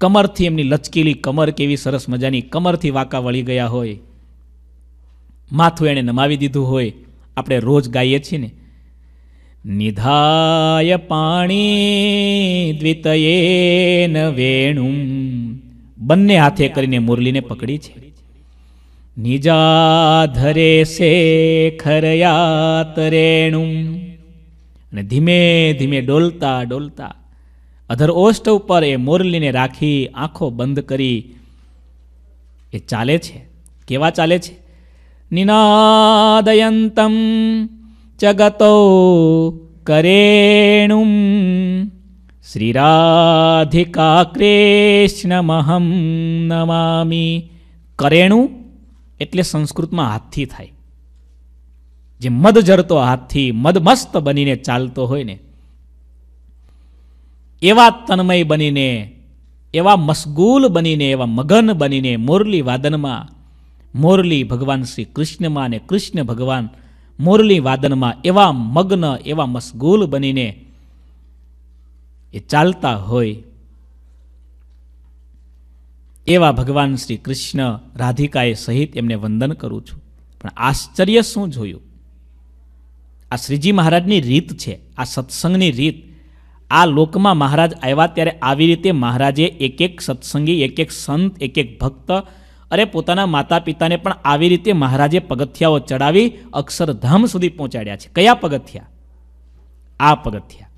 કમરથી એમની લચકેલી કમર કેવી સરસ મજાની કમરથી વાંકા વળી ગયા હોય માથું એણે નમાવી દીધું હોય આપણે રોજ ગાઈએ છીએ ને નિધાય પાણી દ્વિતયેન વેણું બંને હાથે કરીને મુરલીને પકડી છે નિજા નિજાધરે શેખરયાત રેણું અને ધીમે ધીમે ડોલતા ડોલતા અધર અધરઓષ્ટ ઉપર એ મોરલીને રાખી આંખો બંધ કરી એ ચાલે છે કેવા ચાલે છે નિનાદયંતમ જગતો કરેણું શ્રી રાધિકા કૃષ્ણમહમ નમામી કરેણું એટલે સંસ્કૃતમાં હાથથી થાય જે મદ જરતો હાથથી મદમસ્ત બનીને ચાલતો હોય ને એવા તન્મય બનીને એવા મશગુલ બનીને એવા મગન બનીને મોરલી વાદનમાં મોરલી ભગવાન શ્રી કૃષ્ણમાં અને કૃષ્ણ ભગવાન મોરલી વાદનમાં એવા મગ્ન એવા મશગુલ બનીને એ ચાલતા હોય એવા ભગવાન શ્રી કૃષ્ણ રાધિકાએ સહિત એમને વંદન કરું છું પણ આશ્ચર્ય શું જોયું આ શ્રીજી મહારાજની રીત છે આ સત્સંગની રીત આ લોકમાં મહારાજ આવ્યા ત્યારે આવી રીતે મહારાજે એક એક સત્સંગી એક એક સંત એક એક ભક્ત અરે પોતાના માતા પિતાને પણ આવી રીતે મહારાજે પગથિયાઓ ચડાવી અક્ષરધામ સુધી પહોંચાડ્યા છે કયા પગથિયા આ પગથિયા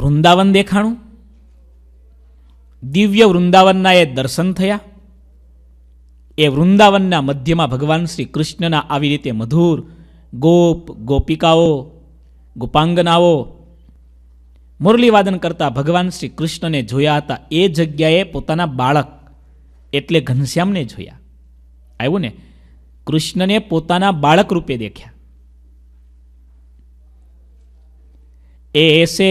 વૃંદાવન દેખાણું દિવ્ય વૃંદાવનના એ દર્શન થયા એ વૃંદાવનના મધ્યમાં ભગવાન શ્રી કૃષ્ણના આવી રીતે મધુર ગોપ ગોપિકાઓ ગોપાંગનાઓ મુરલીવાદન કરતા ભગવાન શ્રી કૃષ્ણને જોયા હતા એ જગ્યાએ પોતાના બાળક એટલે ઘનશ્યામને જોયા આવ્યું ને કૃષ્ણને પોતાના બાળક રૂપે દેખ્યા એસે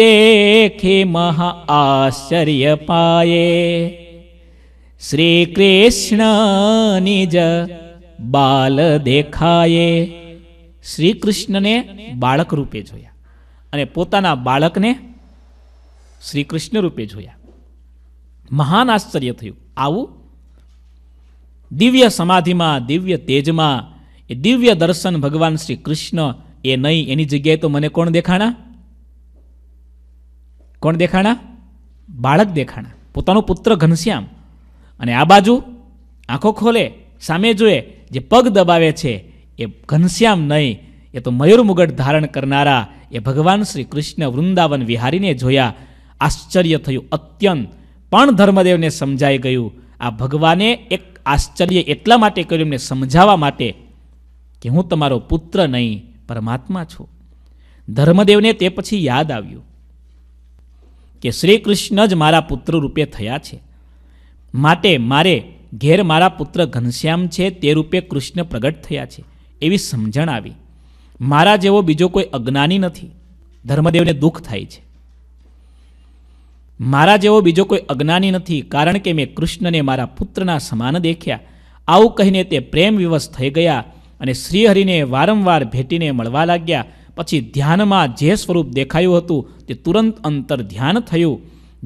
દેખે મહા આશ્ચર્ય પાયે શ્રી કૃષ્ણ નિજ બાલ દેખાયે શ્રી કૃષ્ણને બાળક રૂપે જોયા અને પોતાના બાળકને શ્રી કૃષ્ણ રૂપે જોયા મહાન આશ્ચર્ય થયું આવું દિવ્ય સમાધિમાં દિવ્ય તેજમાં એ દિવ્ય દર્શન ભગવાન શ્રી કૃષ્ણ એ નહીં એની જગ્યાએ તો મને કોણ દેખાણા કોણ દેખાણા બાળક દેખાણા પોતાનો પુત્ર ઘનશ્યામ અને આ બાજુ આંખો ખોલે સામે જોએ જે પગ દબાવે છે એ ઘનશ્યામ નહીં એ તો મયુર મુગટ ધારણ કરનારા એ ભગવાન શ્રી કૃષ્ણ વૃંદાવન વિહારીને જોયા આશ્ચર્ય થયું અત્યંત પણ ધર્મદેવને સમજાઈ ગયું આ ભગવાને એક આશ્ચર્ય એટલા માટે કર્યું એમને સમજાવવા માટે કે હું તમારો પુત્ર નહીં પરમાત્મા છું ધર્મદેવને તે પછી યાદ આવ્યું કે શ્રી કૃષ્ણ જ મારા પુત્ર રૂપે થયા છે માટે મારે ઘેર મારા પુત્ર ઘનશ્યામ છે તે રૂપે કૃષ્ણ પ્રગટ થયા છે એવી સમજણ આવી મારા જેવો બીજો કોઈ અજ્ઞાની નથી ધર્મદેવને દુઃખ થાય છે મારા જેવો બીજો કોઈ અજ્ઞાની નથી કારણ કે મેં કૃષ્ણને મારા પુત્રના સમાન દેખ્યા આવું કહીને તે પ્રેમ વિવશ થઈ ગયા અને શ્રીહરિને વારંવાર ભેટીને મળવા લાગ્યા પછી ધ્યાનમાં જે સ્વરૂપ દેખાયું હતું તે તુરંત અંતર ધ્યાન થયું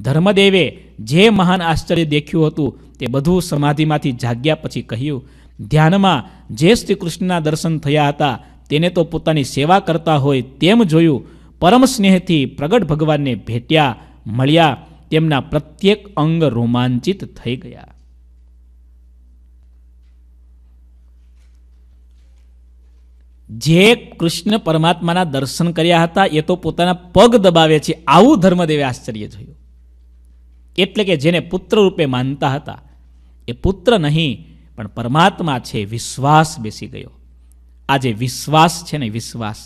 ધર્મદેવે જે મહાન આશ્ચર્ય દેખ્યું હતું તે બધું સમાધિમાંથી જાગ્યા પછી કહ્યું ધ્યાનમાં જે શ્રી કૃષ્ણના દર્શન થયા હતા તેને તો પોતાની સેવા કરતા હોય તેમ જોયું પરમ સ્નેહથી પ્રગટ ભગવાનને ભેટ્યા મળ્યા તેમના પ્રત્યેક અંગ રોમાંચિત થઈ ગયા જે કૃષ્ણ પરમાત્માના દર્શન કર્યા હતા એ તો પોતાના પગ દબાવે છે આવું ધર્મદેવે આશ્ચર્ય જોયું એટલે કે જેને પુત્ર રૂપે માનતા હતા એ પુત્ર નહીં પણ પરમાત્મા છે વિશ્વાસ બેસી ગયો આજે વિશ્વાસ છે ને વિશ્વાસ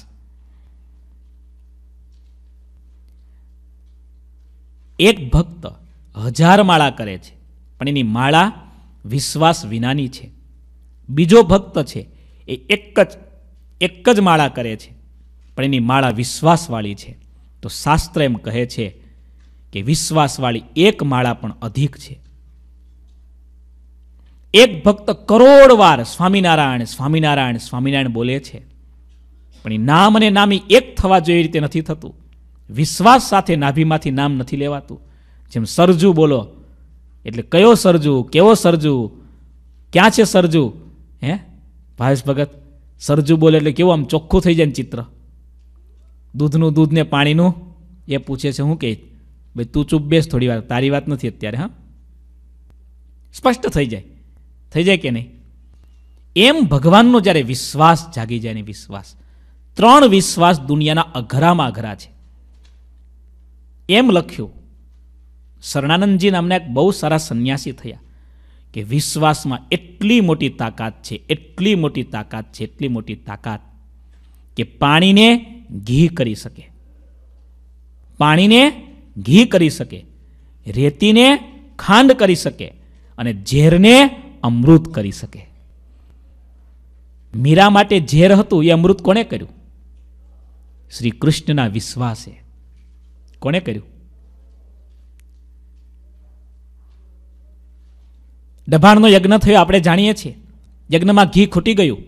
એક ભક્ત હજાર માળા કરે છે પણ એની માળા વિશ્વાસ વિનાની છે બીજો ભક્ત છે એ એક જ એક જ માળા કરે છે પણ એની માળા વિશ્વાસવાળી છે તો શાસ્ત્ર એમ કહે છે કે વિશ્વાસવાળી એક માળા પણ અધિક છે એક ભક્ત કરોડ વાર સ્વામિનારાયણ સ્વામિનારાયણ સ્વામિનારાયણ બોલે છે પણ એ નામ અને નામી એક થવા જોઈએ રીતે નથી થતું વિશ્વાસ સાથે નાભીમાંથી નામ નથી લેવાતું જેમ સરજુ બોલો એટલે કયો સરજુ કેવો સરજુ ક્યાં છે સરજુ હે ભાવેશ ભગત સરજુ બોલે એટલે કેવું આમ ચોખ્ખું થઈ જાય ને ચિત્ર દૂધનું દૂધ ને પાણીનું એ પૂછે છે હું કે ભાઈ તું ચૂપ બેસ થોડી વાર તારી વાત નથી અત્યારે હા સ્પષ્ટ થઈ જાય થઈ જાય કે નહીં એમ ભગવાનનો જ્યારે વિશ્વાસ જાગી જાય ને વિશ્વાસ ત્રણ વિશ્વાસ દુનિયાના અઘરામાં અઘરા છે એમ લખ્યું શરણાનંદજી નામના એક બહુ સારા સંન્યાસી થયા કે વિશ્વાસમાં એટલી મોટી તાકાત છે એટલી મોટી તાકાત છે એટલી મોટી તાકાત કે પાણીને ઘી કરી શકે પાણીને ઘી કરી શકે રેતીને ખાંડ કરી શકે અને ઝેરને અમૃત કરી શકે મીરા માટે ઝેર હતું એ અમૃત કોણે કર્યું શ્રી કૃષ્ણના વિશ્વાસે કોણે કર્યું દભાણનો યજ્ઞ થયો આપણે જાણીએ છીએ યજ્ઞમાં ઘી ખૂટી ગયું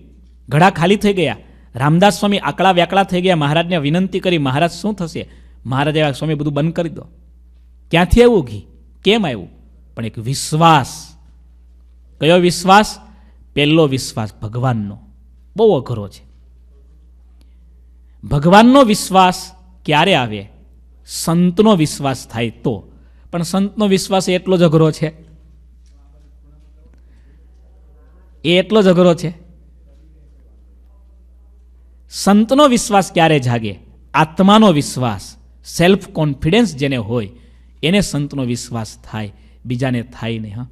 ઘડા ખાલી થઈ ગયા રામદાસ સ્વામી આકળા વ્યાકળા થઈ ગયા મહારાજને વિનંતી કરી મહારાજ શું થશે મહારાજે સ્વામી બધું બંધ કરી દો ક્યાંથી આવ્યું ઘી કેમ આવ્યું પણ એક વિશ્વાસ કયો વિશ્વાસ પહેલો વિશ્વાસ ભગવાનનો બહુ અઘરો છે ભગવાનનો વિશ્વાસ ક્યારે આવે સંતનો વિશ્વાસ થાય તો પણ સંતનો વિશ્વાસ એટલો જ અઘરો છે એ એટલો જ અઘરો છે સંતનો વિશ્વાસ ક્યારે જાગે આત્માનો વિશ્વાસ સેલ્ફ કોન્ફિડન્સ જેને હોય એને સંતનો વિશ્વાસ થાય બીજાને થાય નહીં હા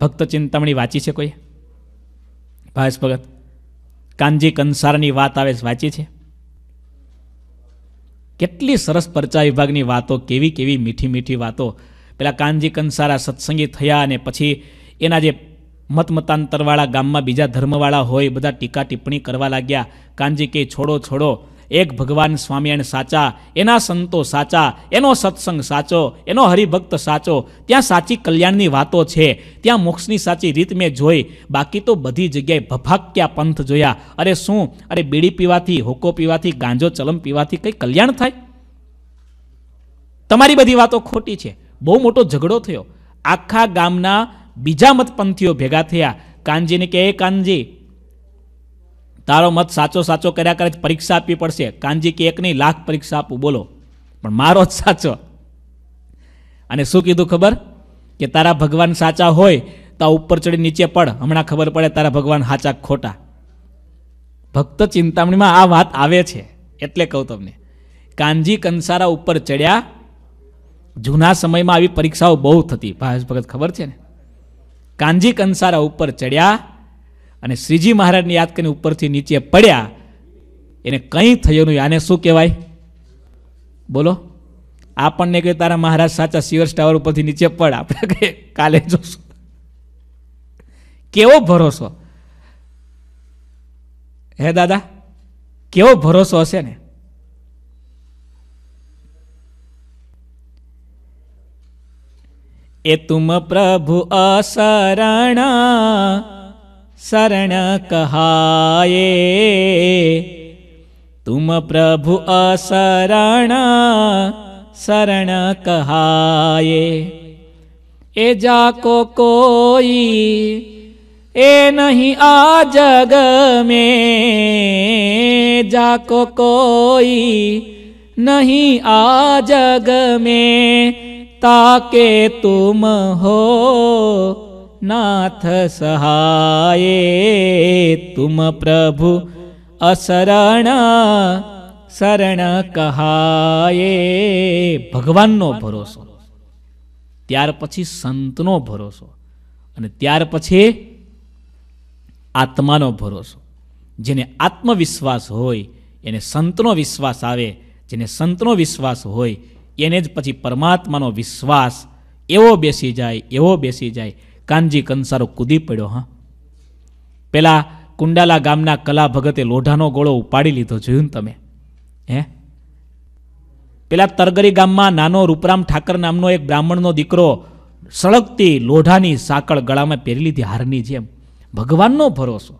ભક્ત ચિંતામણી વાંચી છે કોઈ ભાસ ભગત કાનજી કંસારની વાત આવે વાંચી છે કેટલી સરસ પરચા વિભાગની વાતો કેવી કેવી મીઠી મીઠી વાતો પેલા કાનજી કંસારા સત્સંગી થયા અને પછી એના જે મત મતાંતરવાળા ગામમાં બીજા ધર્મવાળા હોય બધા ટીકા ટિપ્પણી કરવા લાગ્યા કાનજી કે છોડો છોડો એક ભગવાન સ્વામિયાણ સાચા એના સંતો સાચા એનો સત્સંગ સાચો એનો હરિભક્ત સાચો ત્યાં સાચી કલ્યાણની વાતો છે ત્યાં મોક્ષની સાચી રીત મેં જોઈ બાકી તો બધી જગ્યાએ ભભાક્યા પંથ જોયા અરે શું અરે બીડી પીવાથી હોકો પીવાથી ગાંજો ચલમ પીવાથી કંઈ કલ્યાણ થાય તમારી બધી વાતો ખોટી છે બહુ મોટો ઝઘડો થયો આખા ગામના બીજા મતપંથીઓ ભેગા થયા કાનજીને કે એ કાનજી તારો મત સાચો સાચો કર્યા કરે પરીક્ષા આપવી પડશે કાનજી કે એક નહીં લાખ પરીક્ષા આપું બોલો પણ મારો જ સાચો અને શું કીધું ખબર કે તારા ભગવાન સાચા હોય તો ઉપર ચડી નીચે પડ હમણાં ખબર પડે તારા ભગવાન સાચા ખોટા ભક્ત ચિંતામણીમાં આ વાત આવે છે એટલે કહું તમને કાનજી કંસારા ઉપર ચડ્યા જૂના સમયમાં આવી પરીક્ષાઓ બહુ થતી ભાવેશ ભગત ખબર છે ને કાનજી કંસારા ઉપર ચડ્યા અને શ્રીજી મહારાજને યાદ કરીને ઉપરથી નીચે પડ્યા એને કંઈ થયું નહીં આને શું કહેવાય બોલો આપણને કે તારા મહારાજ સાચા સિવર્સ ટાવર ઉપરથી નીચે પડ આપણે કહે કાલે જોશું કેવો ભરોસો હે દાદા કેવો ભરોસો હશે ને એ તુમ પ્રભુ અશરણ शरण कहाए तुम प्रभु असरण शरण कहाए ए जाको कोई ए नहीं आ जग में जाको कोई नहीं आ जग में ताके तुम हो નાથ सहाये તુમ પ્રભુ અસરણ શરણ કહાયે ભગવાનનો ભરોસો ત્યાર પછી સંતનો ભરોસો અને ત્યાર પછી આત્માનો ભરોસો જેને આત્મવિશ્વાસ હોય એને સંતનો વિશ્વાસ આવે જેને સંતનો વિશ્વાસ હોય એને જ પછી પરમાત્માનો વિશ્વાસ એવો બેસી જાય એવો બેસી જાય કાનજી કંસારો કૂદી પડ્યો હા પેલા કુંડાલા ગામના કલા ભગતે લોઢાનો ગોળો ઉપાડી લીધો જોયું તમે હે પેલા તરગરી ગામમાં નાનો રૂપરામ ઠાકર નામનો એક બ્રાહ્મણનો દીકરો સળગતી લોઢાની સાંકળ ગળામાં પહેરી લીધી હારની જેમ ભગવાનનો ભરોસો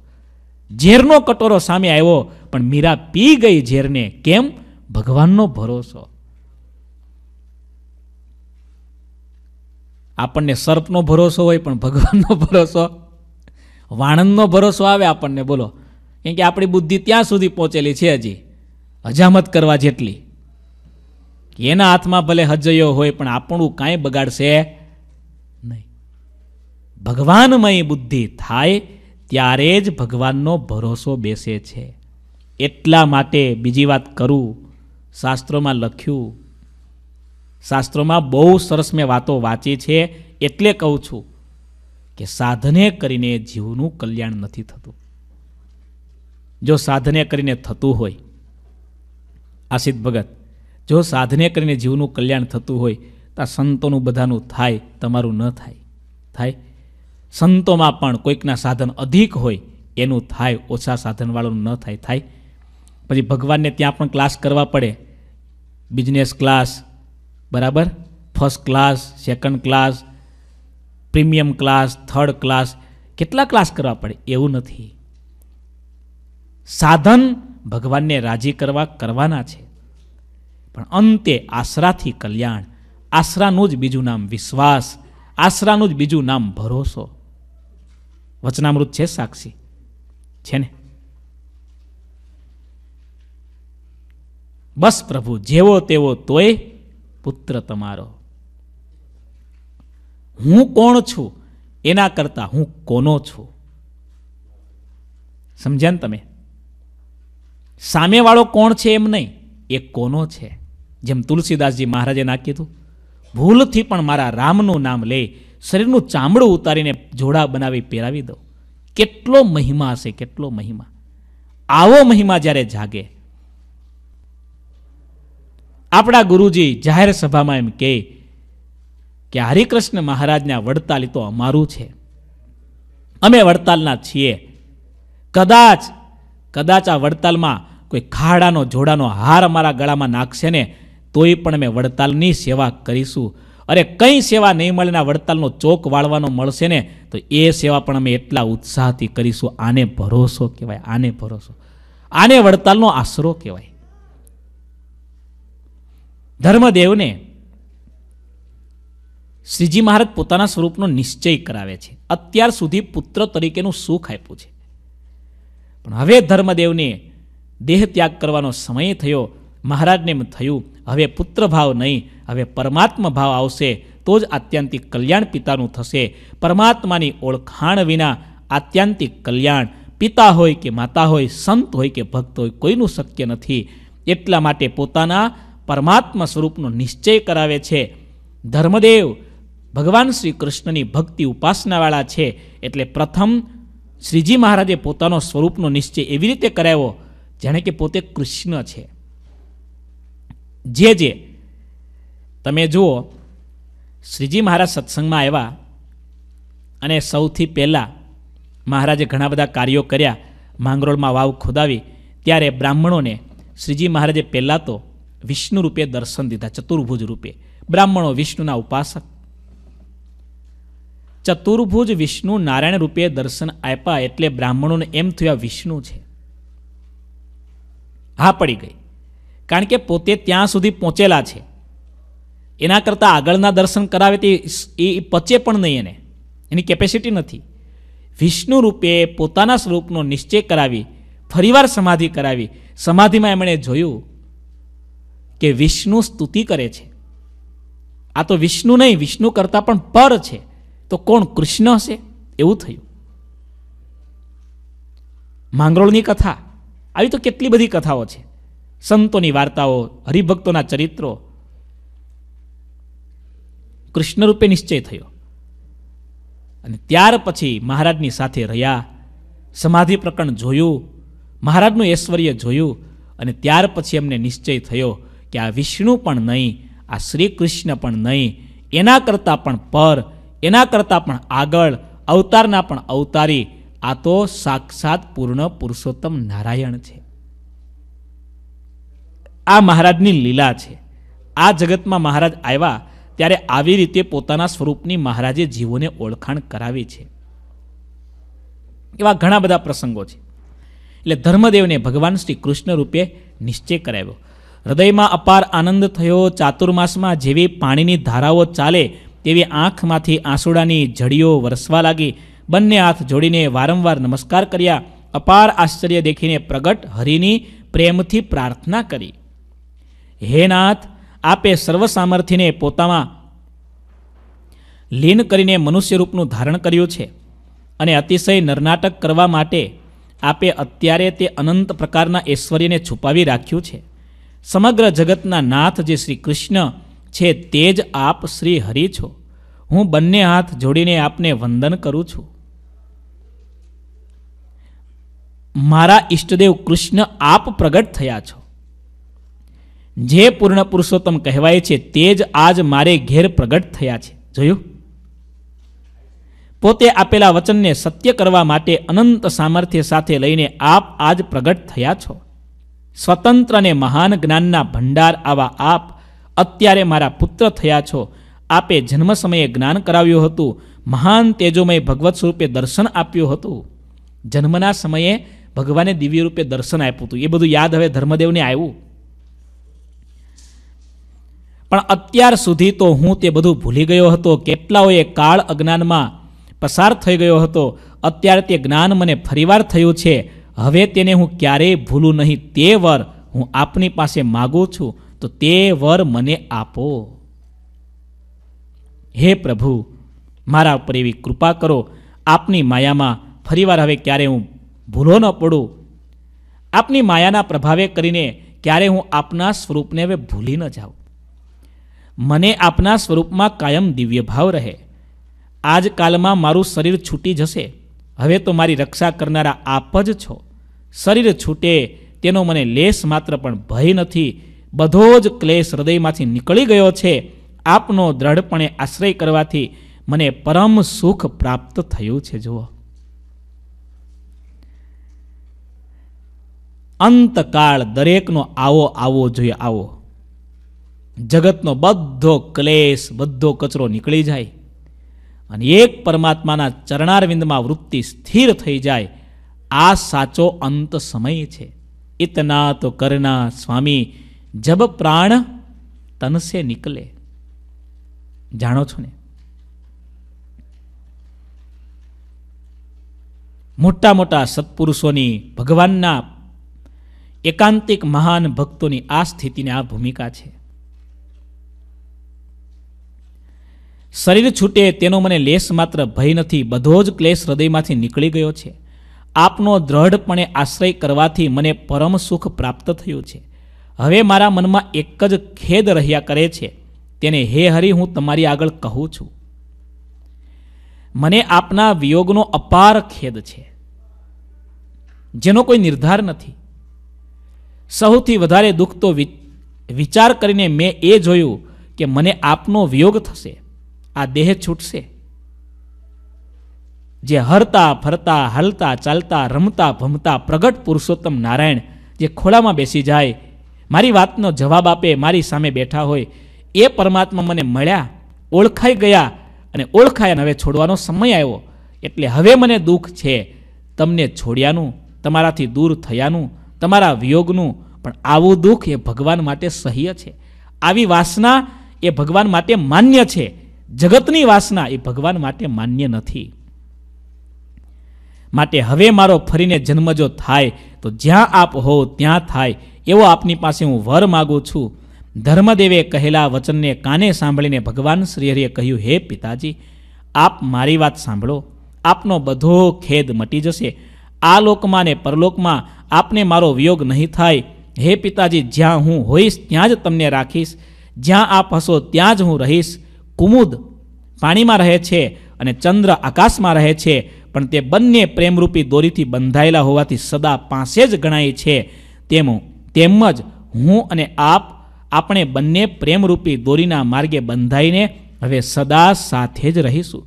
ઝેરનો કટોરો સામે આવ્યો પણ મીરા પી ગઈ ઝેરને કેમ ભગવાનનો ભરોસો આપણને સર્પનો ભરોસો હોય પણ ભગવાનનો ભરોસો વાણંદનો ભરોસો આવે આપણને બોલો કેમ કે આપણી બુદ્ધિ ત્યાં સુધી પહોંચેલી છે હજી હજામત કરવા જેટલી એના હાથમાં ભલે હજયો હોય પણ આપણું કાંઈ બગાડશે નહીં ભગવાનમય બુદ્ધિ થાય ત્યારે જ ભગવાનનો ભરોસો બેસે છે એટલા માટે બીજી વાત કરું શાસ્ત્રોમાં લખ્યું શાસ્ત્રોમાં બહુ સરસ મેં વાતો વાંચી છે એટલે કહું છું કે સાધને કરીને જીવનું કલ્યાણ નથી થતું જો સાધને કરીને થતું હોય આસિત ભગત જો સાધને કરીને જીવનું કલ્યાણ થતું હોય તો આ સંતોનું બધાનું થાય તમારું ન થાય થાય સંતોમાં પણ કોઈકના સાધન અધિક હોય એનું થાય ઓછા સાધનવાળાનું ન થાય થાય પછી ભગવાનને ત્યાં પણ ક્લાસ કરવા પડે બિઝનેસ ક્લાસ બરાબર first class second class premium class third class કેટલા ક્લાસ કરવા પડે એવું નથી સાધન ભગવાનને રાજી કરવા કરવાના છે પણ અંતે આશરાથી કલ્યાણ આશરાનું જ બીજું નામ વિશ્વાસ આશરાનું જ બીજું નામ ભરોસો વચનામૃત છે સાક્ષી છે ને બસ પ્રભુ જેવો તેવો તોય પુત્ર તમારો હું કોણ છું એના કરતા હું કોનો છું સમજ્યા ને તમે સામેવાળો કોણ છે એમ નહીં એ કોનો છે જેમ તુલસીદાસજી મહારાજે ના કીધું ભૂલથી પણ મારા રામનું નામ લે શરીરનું ચામડું ઉતારીને જોડા બનાવી પહેરાવી દો કેટલો મહિમા હશે કેટલો મહિમા આવો મહિમા જ્યારે જાગે આપણા ગુરુજી જાહેર સભામાં એમ કહે કે હરિકૃષ્ણ મહારાજના વડતાલ તો અમારું છે અમે વડતાલના છીએ કદાચ કદાચ આ વડતાલમાં કોઈ ખાડાનો જોડાનો હાર અમારા ગળામાં નાખશે ને તોય પણ અમે વડતાલની સેવા કરીશું અરે કંઈ સેવા નહીં મળે વડતાલનો ચોક વાળવાનો મળશે ને તો એ સેવા પણ અમે એટલા ઉત્સાહથી કરીશું આને ભરોસો કહેવાય આને ભરોસો આને વડતાલનો આશરો કહેવાય ધર્મદેવને શ્રીજી મહારાજ પોતાના સ્વરૂપનો નિશ્ચય કરાવે છે અત્યાર સુધી પુત્ર તરીકેનું સુખ આપ્યું છે પણ હવે ધર્મદેવને દેહ ત્યાગ કરવાનો સમય થયો મહારાજને થયું હવે પુત્ર ભાવ નહીં હવે પરમાત્મા ભાવ આવશે તો જ આત્યંતિક કલ્યાણ પિતાનું થશે પરમાત્માની ઓળખાણ વિના આત્યંતિક કલ્યાણ પિતા હોય કે માતા હોય સંત હોય કે ભક્ત હોય કોઈનું શક્ય નથી એટલા માટે પોતાના પરમાત્મા સ્વરૂપનો નિશ્ચય કરાવે છે ધર્મદેવ ભગવાન શ્રી કૃષ્ણની ભક્તિ ઉપાસનાવાળા છે એટલે પ્રથમ શ્રીજી મહારાજે પોતાનો સ્વરૂપનો નિશ્ચય એવી રીતે કરાવ્યો જાણે કે પોતે કૃષ્ણ છે જે જે તમે જુઓ શ્રીજી મહારાજ સત્સંગમાં આવ્યા અને સૌથી પહેલાં મહારાજે ઘણા બધા કાર્યો કર્યા માંગરોળમાં વાવ ખોદાવી ત્યારે બ્રાહ્મણોને શ્રીજી મહારાજે પહેલાં તો વિષ્ણુ રૂપે દર્શન દીધા ચતુર્ભુજ રૂપે બ્રાહ્મણો વિષ્ણુના ઉપાસક ચતુર્ભુજ વિષ્ણુ નારાયણ રૂપે દર્શન આપ્યા એટલે બ્રાહ્મણોને એમ થયું વિષ્ણુ છે હા પડી ગઈ કારણ કે પોતે ત્યાં સુધી પહોંચેલા છે એના કરતાં આગળના દર્શન કરાવે તે એ પચે પણ નહીં એને એની કેપેસિટી નથી વિષ્ણુ રૂપે પોતાના સ્વરૂપનો નિશ્ચય કરાવી ફરીવાર સમાધિ કરાવી સમાધિમાં એમણે જોયું કે વિષ્ણુ સ્તુતિ કરે છે આ તો વિષ્ણુ નહીં વિષ્ણુ કરતાં પણ પર છે તો કોણ કૃષ્ણ હશે એવું થયું માંગરોળની કથા આવી તો કેટલી બધી કથાઓ છે સંતોની વાર્તાઓ હરિભક્તોના ચરિત્રો કૃષ્ણ રૂપે નિશ્ચય થયો અને ત્યાર પછી મહારાજની સાથે રહ્યા સમાધિ પ્રકરણ જોયું મહારાજનું ઐશ્વર્ય જોયું અને ત્યાર પછી એમને નિશ્ચય થયો કે આ વિષ્ણુ પણ નહીં આ શ્રી કૃષ્ણ પણ નહીં એના કરતાં પણ પર એના કરતાં પણ આગળ અવતારના પણ અવતારી આ તો સાક્ષાત પૂર્ણ પુરુષોત્તમ નારાયણ છે આ મહારાજની લીલા છે આ જગતમાં મહારાજ આવ્યા ત્યારે આવી રીતે પોતાના સ્વરૂપની મહારાજે જીવોને ઓળખાણ કરાવી છે એવા ઘણા બધા પ્રસંગો છે એટલે ધર્મદેવને ભગવાન શ્રી કૃષ્ણ રૂપે નિશ્ચય કરાવ્યો હૃદયમાં અપાર આનંદ થયો ચાતુર્માસમાં જેવી પાણીની ધારાઓ ચાલે તેવી આંખમાંથી આંસુડાની ઝડીઓ વરસવા લાગી બંને હાથ જોડીને વારંવાર નમસ્કાર કર્યા અપાર આશ્ચર્ય દેખીને પ્રગટ હરિની પ્રેમથી પ્રાર્થના કરી હે નાથ આપે સર્વ સામર્થ્યને પોતામાં લીન કરીને મનુષ્ય રૂપનું ધારણ કર્યું છે અને અતિશય નરનાટક કરવા માટે આપે અત્યારે તે અનંત પ્રકારના ઐશ્વર્યને છુપાવી રાખ્યું છે સમગ્ર જગતના નાથ જે શ્રી કૃષ્ણ છે તે જ આપ શ્રી હરિ છો હું બંને હાથ જોડીને આપને વંદન કરું છું મારા ઈષ્ટદેવ કૃષ્ણ આપ પ્રગટ થયા છો જે પૂર્ણ પુરુષોત્તમ કહેવાય છે તે જ આજ મારે ઘેર પ્રગટ થયા છે જોયું પોતે આપેલા વચનને સત્ય કરવા માટે અનંત સામર્થ્ય સાથે લઈને આપ આજ પ્રગટ થયા છો સ્વતંત્ર અને મહાન જ્ઞાનના ભંડાર આવા આપ અત્યારે મારા પુત્ર થયા છો આપે જન્મ સમયે જ્ઞાન કરાવ્યું હતું મહાન તેજોમય ભગવત સ્વરૂપે દર્શન આપ્યું હતું જન્મના સમયે ભગવાને દિવ્ય રૂપે દર્શન આપ્યું હતું એ બધું યાદ હવે ધર્મદેવને આવ્યું પણ અત્યાર સુધી તો હું તે બધું ભૂલી ગયો હતો કેટલાઓએ કાળ અજ્ઞાનમાં પસાર થઈ ગયો હતો અત્યારે તે જ્ઞાન મને ફરીવાર થયું છે હવે તેને હું ક્યારેય ભૂલું નહીં તે વર હું આપની પાસે માગું છું તો તે વર મને આપો હે પ્રભુ મારા ઉપર એવી કૃપા કરો આપની માયામાં ફરીવાર હવે ક્યારે હું ભૂલો ન પડું આપની માયાના પ્રભાવે કરીને ક્યારે હું આપના સ્વરૂપને હવે ભૂલી ન જાઉં મને આપના સ્વરૂપમાં કાયમ દિવ્ય ભાવ રહે આજકાલમાં મારું શરીર છૂટી જશે હવે તો મારી રક્ષા કરનારા આપ જ છો શરીર છૂટે તેનો મને લેશ માત્ર પણ ભય નથી બધો જ ક્લેશ હૃદયમાંથી નીકળી ગયો છે આપનો દ્રઢપણે આશ્રય કરવાથી મને પરમ સુખ પ્રાપ્ત થયું છે જુઓ અંતકાળ દરેકનો આવો આવો જોઈએ આવો જગતનો બધો ક્લેશ બધો કચરો નીકળી જાય અને એક પરમાત્માના ચરણારવિંદમાં વૃત્તિ સ્થિર થઈ જાય આ સાચો અંત સમય છે ઇતના તો કરના સ્વામી જબ પ્રાણ તનસે નીકળે જાણો છો ને મોટા મોટા સત્પુરુષોની ભગવાનના એકાંતિક મહાન ભક્તોની આ સ્થિતિની આ ભૂમિકા છે શરીર છૂટે તેનો મને લેશ માત્ર ભય નથી બધો જ ક્લેશ હૃદયમાંથી નીકળી ગયો છે આપનો દ્રઢપણે આશ્રય કરવાથી મને પરમ સુખ પ્રાપ્ત થયું છે હવે મારા મનમાં એક જ ખેદ રહ્યા કરે છે તેને હે હરિ હું તમારી આગળ કહું છું મને આપના વિયોગનો અપાર ખેદ છે જેનો કોઈ નિર્ધાર નથી સૌથી વધારે દુઃખ તો વિચાર કરીને મેં એ જોયું કે મને આપનો વિયોગ થશે આ દેહ છૂટશે જે હરતા ફરતા હાલતા ચાલતા રમતા ભમતા પ્રગટ પુરુષોત્તમ નારાયણ જે ખોળામાં બેસી જાય મારી વાતનો જવાબ આપે મારી સામે બેઠા હોય એ પરમાત્મા મને મળ્યા ઓળખાઈ ગયા અને ઓળખાયા હવે છોડવાનો સમય આવ્યો એટલે હવે મને દુઃખ છે તમને છોડ્યાનું તમારાથી દૂર થયાનું તમારા વિયોગનું પણ આવું દુઃખ એ ભગવાન માટે સહ્ય છે આવી વાસના એ ભગવાન માટે માન્ય છે જગતની વાસના એ ભગવાન માટે માન્ય નથી માટે હવે મારો ફરીને જન્મ જો થાય તો જ્યાં આપ હો ત્યાં થાય એવો આપની પાસે હું વર માગું છું ધર્મદેવે કહેલા વચનને કાને સાંભળીને ભગવાન શ્રીહરિએ કહ્યું હે પિતાજી આપ મારી વાત સાંભળો આપનો બધો ખેદ મટી જશે આ લોકમાં ને પરલોકમાં આપને મારો વિયોગ નહીં થાય હે પિતાજી જ્યાં હું હોઈશ ત્યાં જ તમને રાખીશ જ્યાં આપ હશો ત્યાં જ હું રહીશ કુમુદ પાણીમાં રહે છે અને ચંદ્ર આકાશમાં રહે છે પણ તે બંને પ્રેમરૂપી દોરીથી બંધાયેલા હોવાથી સદા પાસે જ ગણાય છે તેમ તેમજ હું અને આપ આપણે બંને પ્રેમરૂપી દોરીના માર્ગે બંધાઈને હવે સદા સાથે જ રહીશું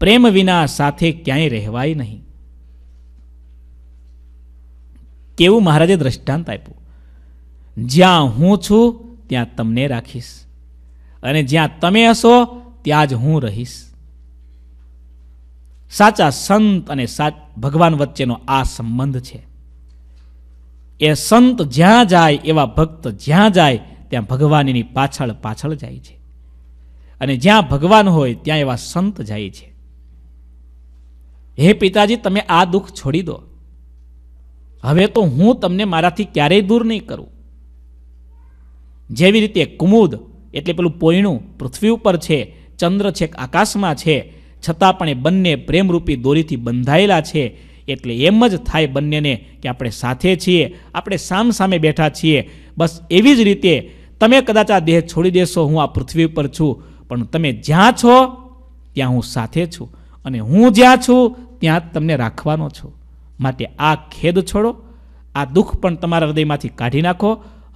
પ્રેમ વિના સાથે ક્યાંય રહેવાય નહીં કેવું મહારાજે દ્રષ્ટાંત આપ્યું જ્યાં હું છું ત્યાં તમને રાખીશ અને જ્યાં તમે હશો ત્યાં જ હું રહીશ સાચા સંત અને સાચ ભગવાન વચ્ચેનો આ સંબંધ છે એ સંત જ્યાં જાય એવા ભક્ત જ્યાં જાય ત્યાં ભગવાન એની પાછળ પાછળ જાય છે અને જ્યાં ભગવાન હોય ત્યાં એવા સંત જાય છે હે પિતાજી તમે આ દુઃખ છોડી દો હવે તો હું તમને મારાથી ક્યારેય દૂર નહીં કરું જેવી રીતે કુમુદ એટલે પેલું પોયણું પૃથ્વી ઉપર છે ચંદ્ર છેક આકાશમાં છે છતાં પણ એ બંને પ્રેમરૂપી દોરીથી બંધાયેલા છે એટલે એમ જ થાય બંનેને કે આપણે સાથે છીએ આપણે સામ સામે બેઠા છીએ બસ એવી જ રીતે તમે કદાચ આ દેહ છોડી દેશો હું આ પૃથ્વી પર છું પણ તમે જ્યાં છો ત્યાં હું સાથે છું અને હું જ્યાં છું ત્યાં તમને રાખવાનો છું માટે આ ખેદ છોડો આ દુઃખ પણ તમારા હૃદયમાંથી કાઢી નાખો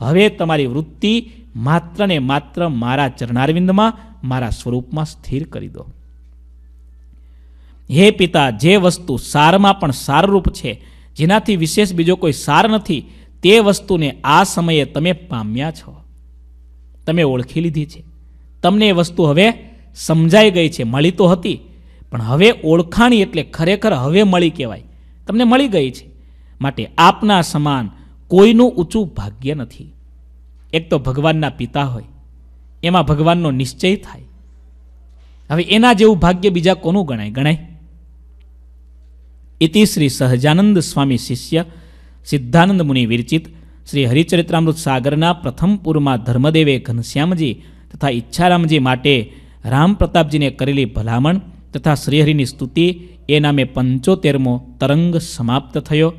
હવે તમારી વૃત્તિ માત્ર ને માત્ર મારા ચરણારવિંદમાં મારા સ્વરૂપમાં સ્થિર કરી દો હે પિતા જે વસ્તુ સારમાં પણ સારરૂપ છે જેનાથી વિશેષ બીજો કોઈ સાર નથી તે વસ્તુને આ સમયે તમે પામ્યા છો તમે ઓળખી લીધી છે તમને એ વસ્તુ હવે સમજાઈ ગઈ છે મળી તો હતી પણ હવે ઓળખાણી એટલે ખરેખર હવે મળી કહેવાય તમને મળી ગઈ છે માટે આપના સમાન કોઈનું ઊંચું ભાગ્ય નથી એક તો ભગવાનના પિતા હોય એમાં ભગવાનનો નિશ્ચય થાય હવે એના જેવું ભાગ્ય બીજા કોનું ગણાય ગણાય ઇતિ શ્રી સહજાનંદ સ્વામી શિષ્ય સિદ્ધાનંદ મુનિ વિરચિત શ્રી હરિચરિત્રામૃત સાગરના પ્રથમ પૂરમાં ધર્મદેવે ઘનશ્યામજી તથા ઈચ્છારામજી માટે રામ પ્રતાપજીને કરેલી ભલામણ તથા શ્રીહરિની સ્તુતિ એ નામે પંચોતેરમો તરંગ સમાપ્ત થયો